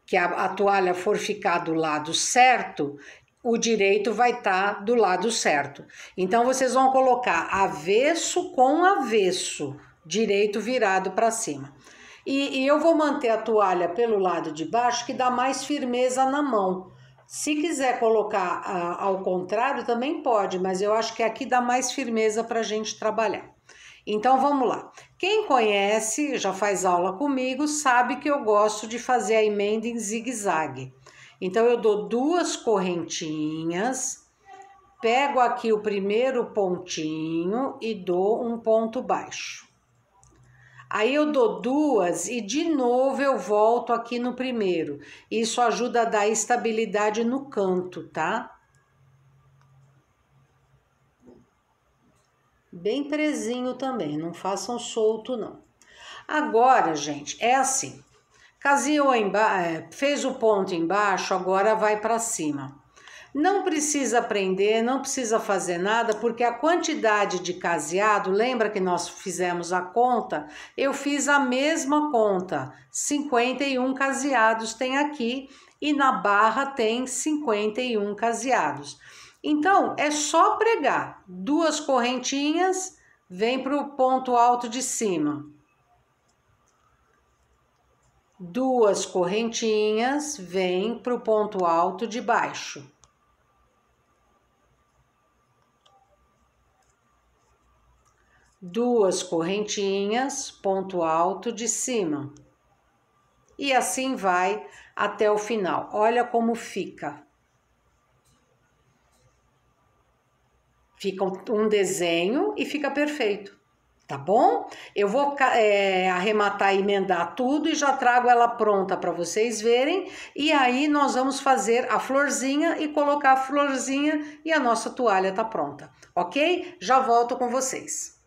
que a, a toalha for ficar do lado certo, o direito vai estar tá do lado certo. Então, vocês vão colocar avesso com avesso, direito virado para cima. E, e eu vou manter a toalha pelo lado de baixo, que dá mais firmeza na mão. Se quiser colocar a, ao contrário, também pode, mas eu acho que aqui dá mais firmeza para a gente trabalhar. Então vamos lá. Quem conhece, já faz aula comigo, sabe que eu gosto de fazer a emenda em zigue-zague. Então eu dou duas correntinhas, pego aqui o primeiro pontinho e dou um ponto baixo. Aí eu dou duas e de novo eu volto aqui no primeiro. Isso ajuda a dar estabilidade no canto, tá? Bem presinho também, não façam solto não. Agora, gente, é assim. Caseou é, fez o ponto embaixo, agora vai para cima. Não precisa aprender, não precisa fazer nada, porque a quantidade de caseado, lembra que nós fizemos a conta? Eu fiz a mesma conta. 51 caseados tem aqui e na barra tem 51 caseados. Então, é só pregar duas correntinhas, vem para o ponto alto de cima. Duas correntinhas, vem para o ponto alto de baixo. duas correntinhas, ponto alto de cima. E assim vai até o final. Olha como fica. Fica um desenho e fica perfeito, tá bom? Eu vou é, arrematar e emendar tudo e já trago ela pronta para vocês verem. E aí nós vamos fazer a florzinha e colocar a florzinha e a nossa toalha tá pronta, ok? Já volto com vocês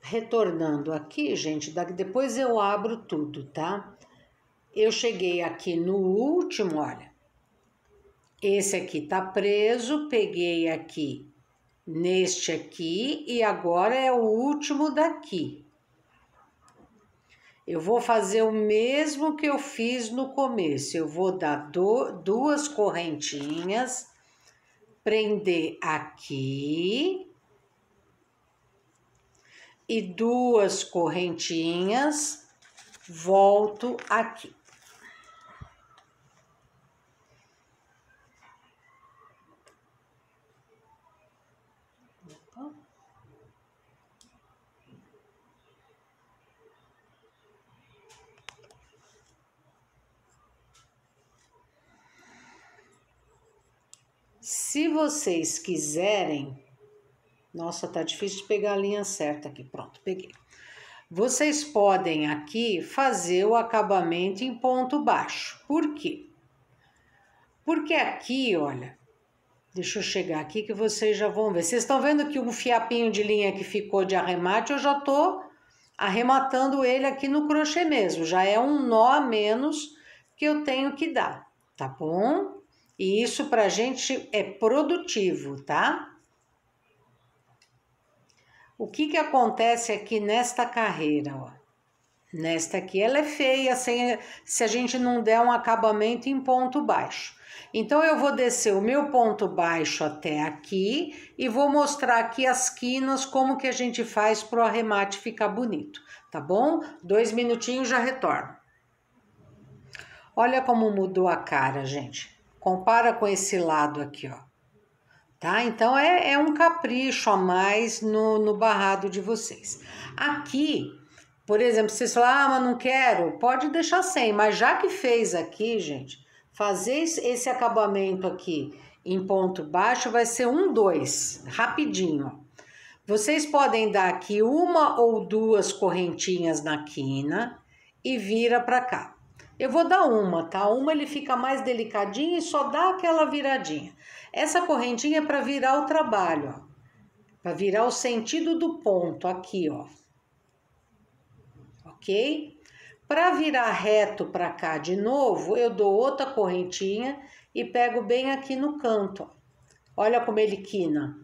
retornando aqui, gente, depois eu abro tudo, tá? Eu cheguei aqui no último, olha. Esse aqui tá preso, peguei aqui neste aqui e agora é o último daqui. Eu vou fazer o mesmo que eu fiz no começo. Eu vou dar do, duas correntinhas, prender aqui e duas correntinhas, volto aqui. Se vocês quiserem, nossa, tá difícil de pegar a linha certa aqui. Pronto, peguei. Vocês podem aqui fazer o acabamento em ponto baixo. Por quê? Porque aqui, olha, deixa eu chegar aqui que vocês já vão ver. Vocês estão vendo que o fiapinho de linha que ficou de arremate, eu já tô arrematando ele aqui no crochê mesmo. Já é um nó a menos que eu tenho que dar, tá bom? E isso pra gente é produtivo, tá? O que, que acontece aqui nesta carreira? Ó? Nesta aqui, ela é feia sem, se a gente não der um acabamento em ponto baixo. Então, eu vou descer o meu ponto baixo até aqui e vou mostrar aqui as quinas, como que a gente faz para o arremate ficar bonito, tá bom? Dois minutinhos já retorno. Olha como mudou a cara, gente. Compara com esse lado aqui, ó tá? Então é, é um capricho a mais no, no barrado de vocês. Aqui, por exemplo, vocês falam, ah, mas não quero, pode deixar sem, mas já que fez aqui, gente, fazer esse acabamento aqui em ponto baixo vai ser um, dois, rapidinho. Vocês podem dar aqui uma ou duas correntinhas na quina e vira para cá. Eu vou dar uma, tá? Uma ele fica mais delicadinho e só dá aquela viradinha. Essa correntinha é para virar o trabalho, ó. Para virar o sentido do ponto aqui, ó. OK? Para virar reto para cá de novo, eu dou outra correntinha e pego bem aqui no canto. Ó. Olha como ele quina.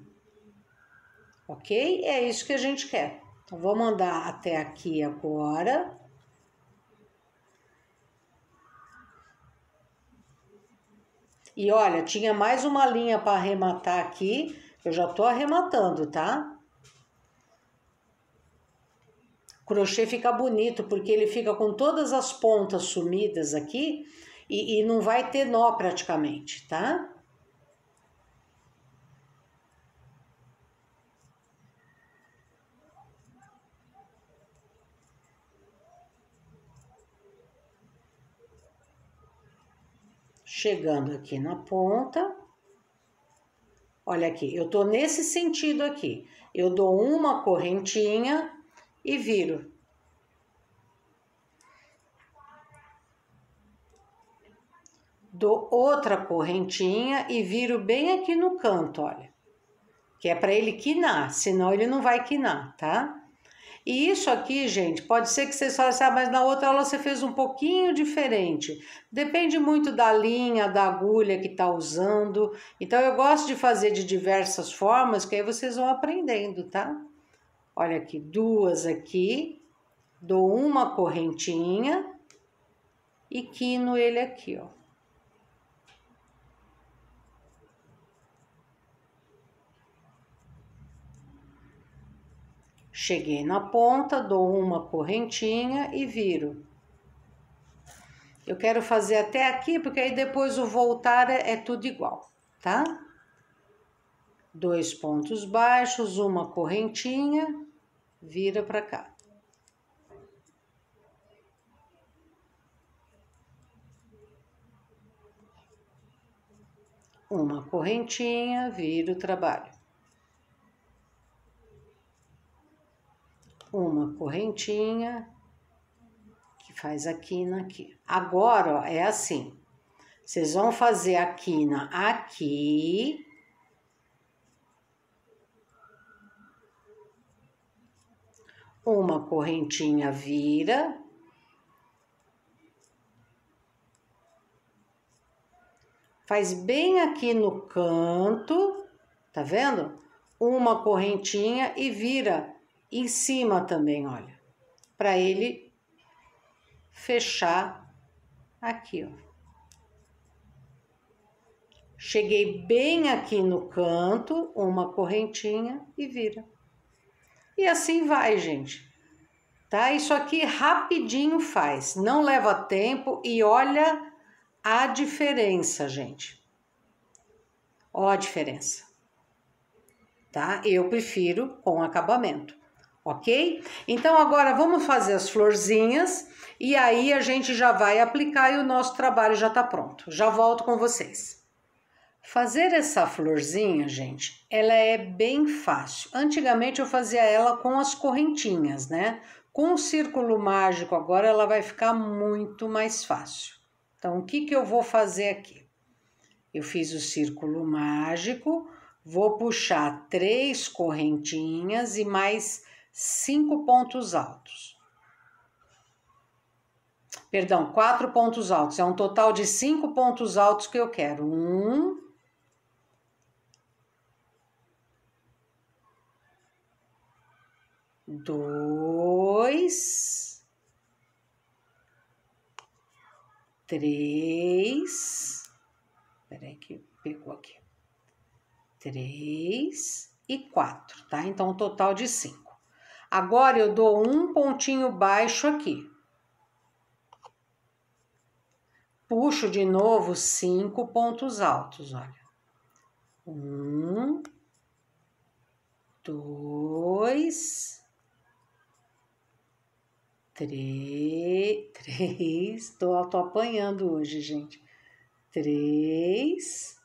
OK? É isso que a gente quer. Então vou mandar até aqui agora. E olha, tinha mais uma linha para arrematar aqui. Eu já tô arrematando, tá? O crochê fica bonito porque ele fica com todas as pontas sumidas aqui e, e não vai ter nó praticamente, tá? chegando aqui na ponta. Olha aqui, eu tô nesse sentido aqui. Eu dou uma correntinha e viro. Dou outra correntinha e viro bem aqui no canto, olha. Que é para ele quinar, senão ele não vai quinar, tá? E isso aqui, gente, pode ser que vocês falem assim, ah, mas na outra aula você fez um pouquinho diferente. Depende muito da linha, da agulha que está usando. Então, eu gosto de fazer de diversas formas, que aí vocês vão aprendendo, tá? Olha aqui, duas aqui, dou uma correntinha e quino ele aqui, ó. Cheguei na ponta, dou uma correntinha e viro. Eu quero fazer até aqui, porque aí depois o voltar é, é tudo igual, tá? Dois pontos baixos, uma correntinha, vira para cá. Uma correntinha, vira o trabalho. uma correntinha que faz a quina aqui. Agora, ó, é assim. Vocês vão fazer a quina aqui. Uma correntinha vira. Faz bem aqui no canto, tá vendo? Uma correntinha e vira em cima também, olha, para ele fechar aqui, ó. Cheguei bem aqui no canto, uma correntinha e vira. E assim vai, gente. Tá? Isso aqui rapidinho faz, não leva tempo e olha a diferença, gente. Ó a diferença. Tá? Eu prefiro com acabamento ok? Então agora vamos fazer as florzinhas e aí a gente já vai aplicar e o nosso trabalho já tá pronto. Já volto com vocês. Fazer essa florzinha, gente, ela é bem fácil. Antigamente eu fazia ela com as correntinhas, né? Com o círculo mágico agora ela vai ficar muito mais fácil. Então o que que eu vou fazer aqui? Eu fiz o círculo mágico, vou puxar três correntinhas e mais cinco pontos altos. Perdão, quatro pontos altos. É um total de cinco pontos altos que eu quero. Um, dois, três. Peraí que pegou aqui. Três e quatro, tá? Então, um total de cinco. Agora eu dou um pontinho baixo aqui. Puxo de novo cinco pontos altos, olha. Um, dois, três, três. Tô, tô apanhando hoje, gente. Três,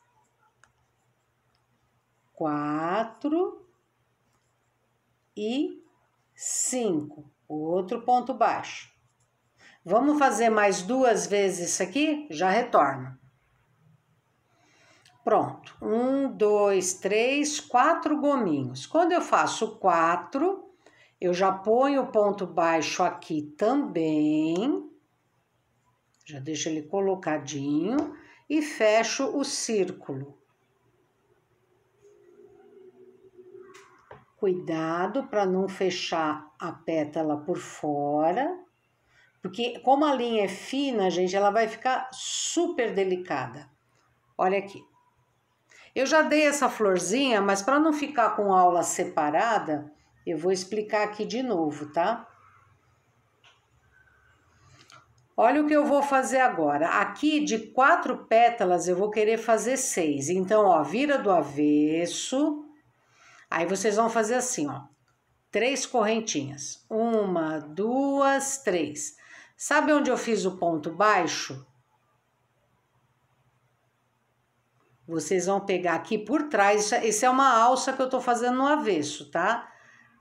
quatro e 5, outro ponto baixo. Vamos fazer mais duas vezes isso aqui? Já retorno. Pronto, um, dois, três, quatro gominhos. Quando eu faço quatro, eu já ponho o ponto baixo aqui também, já deixo ele colocadinho e fecho o círculo. Cuidado para não fechar a pétala por fora, porque como a linha é fina, gente, ela vai ficar super delicada. Olha aqui. Eu já dei essa florzinha, mas para não ficar com aula separada, eu vou explicar aqui de novo, tá? Olha o que eu vou fazer agora. Aqui de quatro pétalas eu vou querer fazer seis. Então, ó, vira do avesso Aí vocês vão fazer assim, ó. Três correntinhas. Uma, duas, três. Sabe onde eu fiz o ponto baixo? Vocês vão pegar aqui por trás. Esse é, é uma alça que eu tô fazendo no avesso, tá?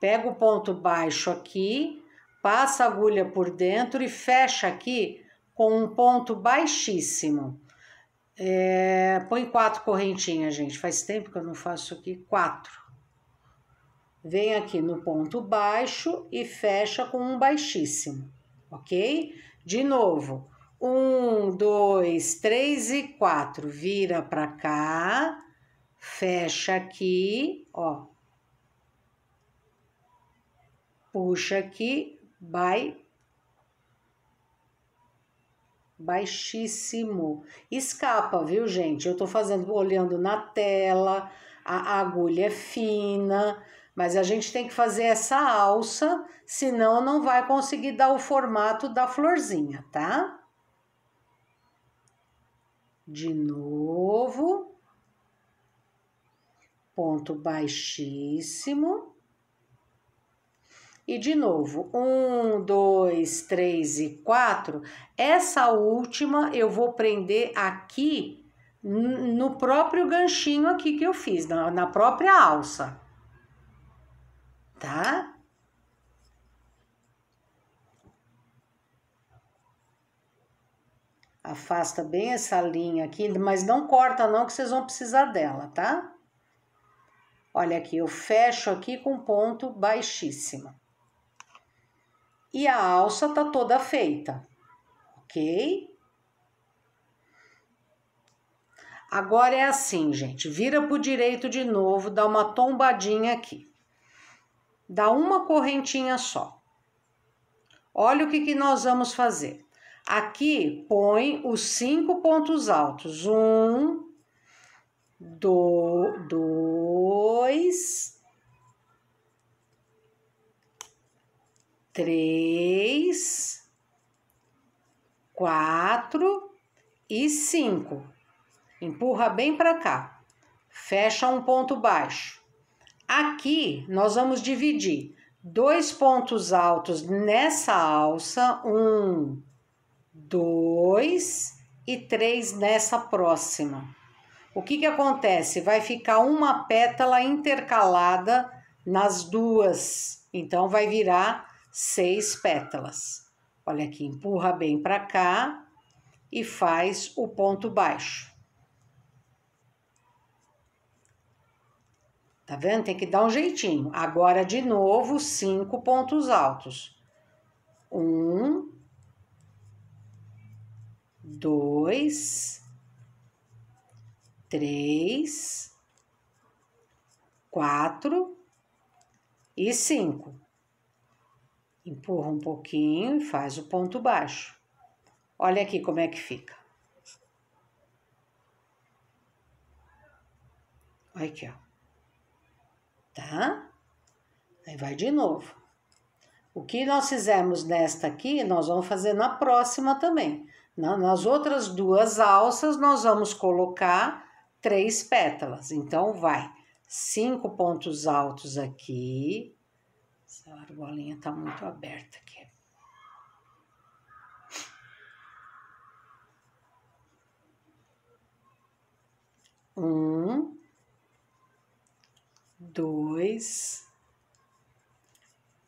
Pega o ponto baixo aqui, passa a agulha por dentro e fecha aqui com um ponto baixíssimo. É, põe quatro correntinhas, gente. Faz tempo que eu não faço aqui. Quatro. Vem aqui no ponto baixo e fecha com um baixíssimo, ok? De novo, um, dois, três e quatro. Vira para cá, fecha aqui, ó. Puxa aqui, vai baixíssimo. Escapa, viu, gente? Eu tô fazendo olhando na tela, a agulha é fina, mas a gente tem que fazer essa alça, senão não vai conseguir dar o formato da florzinha, tá? De novo. Ponto baixíssimo. E de novo, um, dois, três e quatro. Essa última eu vou prender aqui no próprio ganchinho aqui que eu fiz, na, na própria alça tá? Afasta bem essa linha aqui, mas não corta não que vocês vão precisar dela, tá? Olha aqui, eu fecho aqui com ponto baixíssimo. E a alça tá toda feita, ok? Agora é assim, gente, vira pro direito de novo, dá uma tombadinha aqui dá uma correntinha só. Olha o que, que nós vamos fazer. Aqui põe os cinco pontos altos: um, do, dois, três, quatro e cinco. Empurra bem para cá. Fecha um ponto baixo. Aqui nós vamos dividir dois pontos altos nessa alça, um, dois e três nessa próxima. O que que acontece? Vai ficar uma pétala intercalada nas duas, então vai virar seis pétalas. Olha aqui, empurra bem para cá e faz o ponto baixo. Tá vendo? Tem que dar um jeitinho. Agora, de novo, cinco pontos altos. Um, dois, três, quatro e cinco. Empurra um pouquinho e faz o ponto baixo. Olha aqui como é que fica. Olha aqui, ó tá? Aí vai de novo. O que nós fizemos nesta aqui, nós vamos fazer na próxima também. Nas outras duas alças, nós vamos colocar três pétalas. Então, vai cinco pontos altos aqui. Essa argolinha tá muito aberta aqui. Um, dois,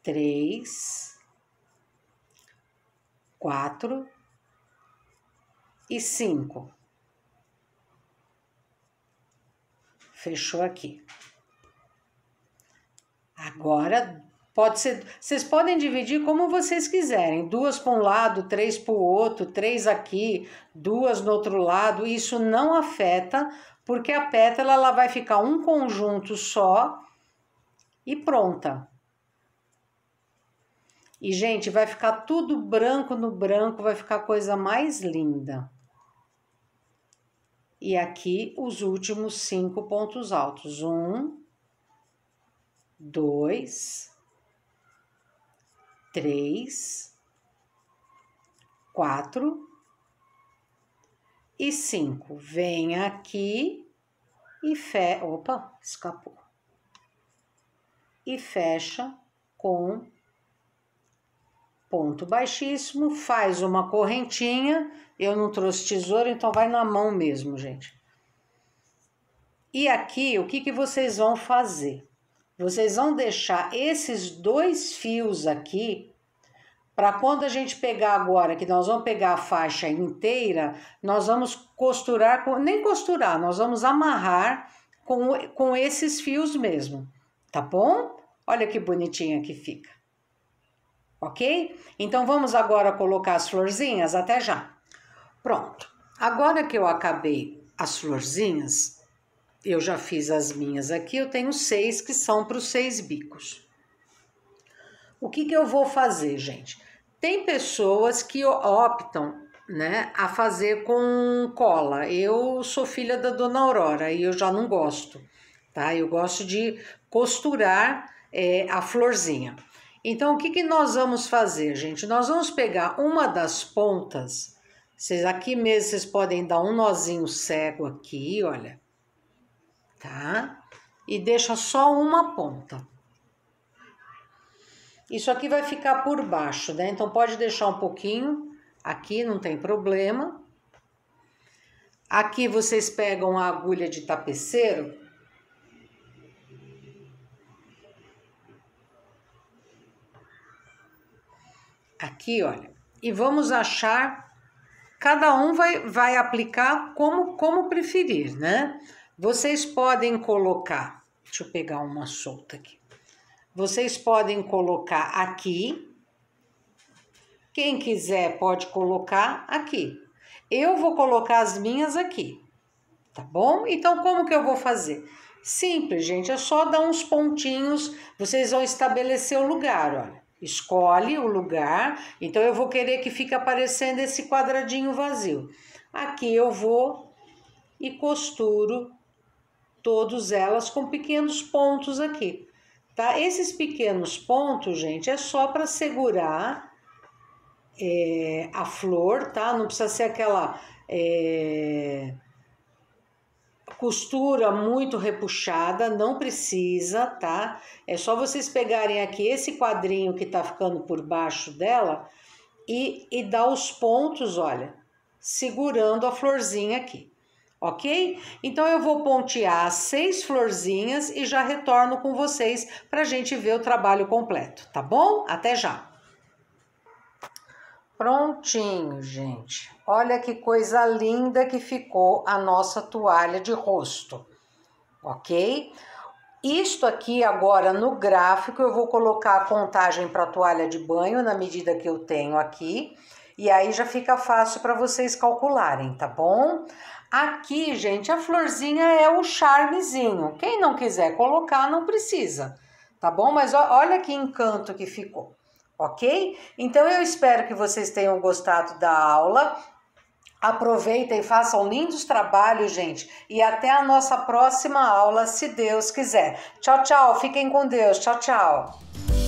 três, quatro e cinco. Fechou aqui. Agora pode ser, vocês podem dividir como vocês quiserem, duas para um lado, três para o outro, três aqui, duas no outro lado. Isso não afeta porque a pétala ela vai ficar um conjunto só e pronta. E, gente, vai ficar tudo branco no branco, vai ficar coisa mais linda. E aqui os últimos cinco pontos altos. Um, dois, três, quatro, e cinco. Vem aqui e fe... opa, escapou. E fecha com ponto baixíssimo, faz uma correntinha. Eu não trouxe tesoura, então vai na mão mesmo, gente. E aqui, o que, que vocês vão fazer? Vocês vão deixar esses dois fios aqui para quando a gente pegar agora, que nós vamos pegar a faixa inteira, nós vamos costurar, nem costurar, nós vamos amarrar com, com esses fios mesmo, tá bom? Olha que bonitinha que fica. Ok? Então vamos agora colocar as florzinhas, até já. Pronto. Agora que eu acabei as florzinhas, eu já fiz as minhas aqui, eu tenho seis que são para os seis bicos. O que, que eu vou fazer, gente? Tem pessoas que optam né, a fazer com cola. Eu sou filha da dona Aurora e eu já não gosto, tá? Eu gosto de costurar é, a florzinha. Então, o que, que nós vamos fazer, gente? Nós vamos pegar uma das pontas, vocês aqui mesmo, vocês podem dar um nozinho cego aqui, olha, tá? E deixa só uma ponta. Isso aqui vai ficar por baixo, né? Então pode deixar um pouquinho aqui, não tem problema. Aqui vocês pegam a agulha de tapeceiro aqui, olha, e vamos achar, cada um vai, vai aplicar como, como preferir, né? Vocês podem colocar, deixa eu pegar uma solta aqui. Vocês podem colocar aqui. Quem quiser pode colocar aqui. Eu vou colocar as minhas aqui, tá bom? Então, como que eu vou fazer? Simples, gente, é só dar uns pontinhos, vocês vão estabelecer o lugar, olha. Escolhe o lugar, então eu vou querer que fique aparecendo esse quadradinho vazio. Aqui eu vou e costuro todas elas com pequenos pontos aqui. Tá? Esses pequenos pontos, gente, é só para segurar é, a flor, tá? Não precisa ser aquela é, costura muito repuxada, não precisa, tá? É só vocês pegarem aqui esse quadrinho que tá ficando por baixo dela e, e dar os pontos, olha, segurando a florzinha aqui ok? Então eu vou pontear as seis florzinhas e já retorno com vocês para a gente ver o trabalho completo, tá bom? Até já! Prontinho, gente. Olha que coisa linda que ficou a nossa toalha de rosto, ok? Isto aqui agora no gráfico eu vou colocar a contagem para a toalha de banho na medida que eu tenho aqui. E aí já fica fácil para vocês calcularem, tá bom? Aqui, gente, a florzinha é o charmezinho. Quem não quiser colocar, não precisa, tá bom? Mas olha que encanto que ficou, ok? Então, eu espero que vocês tenham gostado da aula. Aproveitem, façam lindos trabalhos, gente. E até a nossa próxima aula, se Deus quiser. Tchau, tchau. Fiquem com Deus. Tchau, tchau.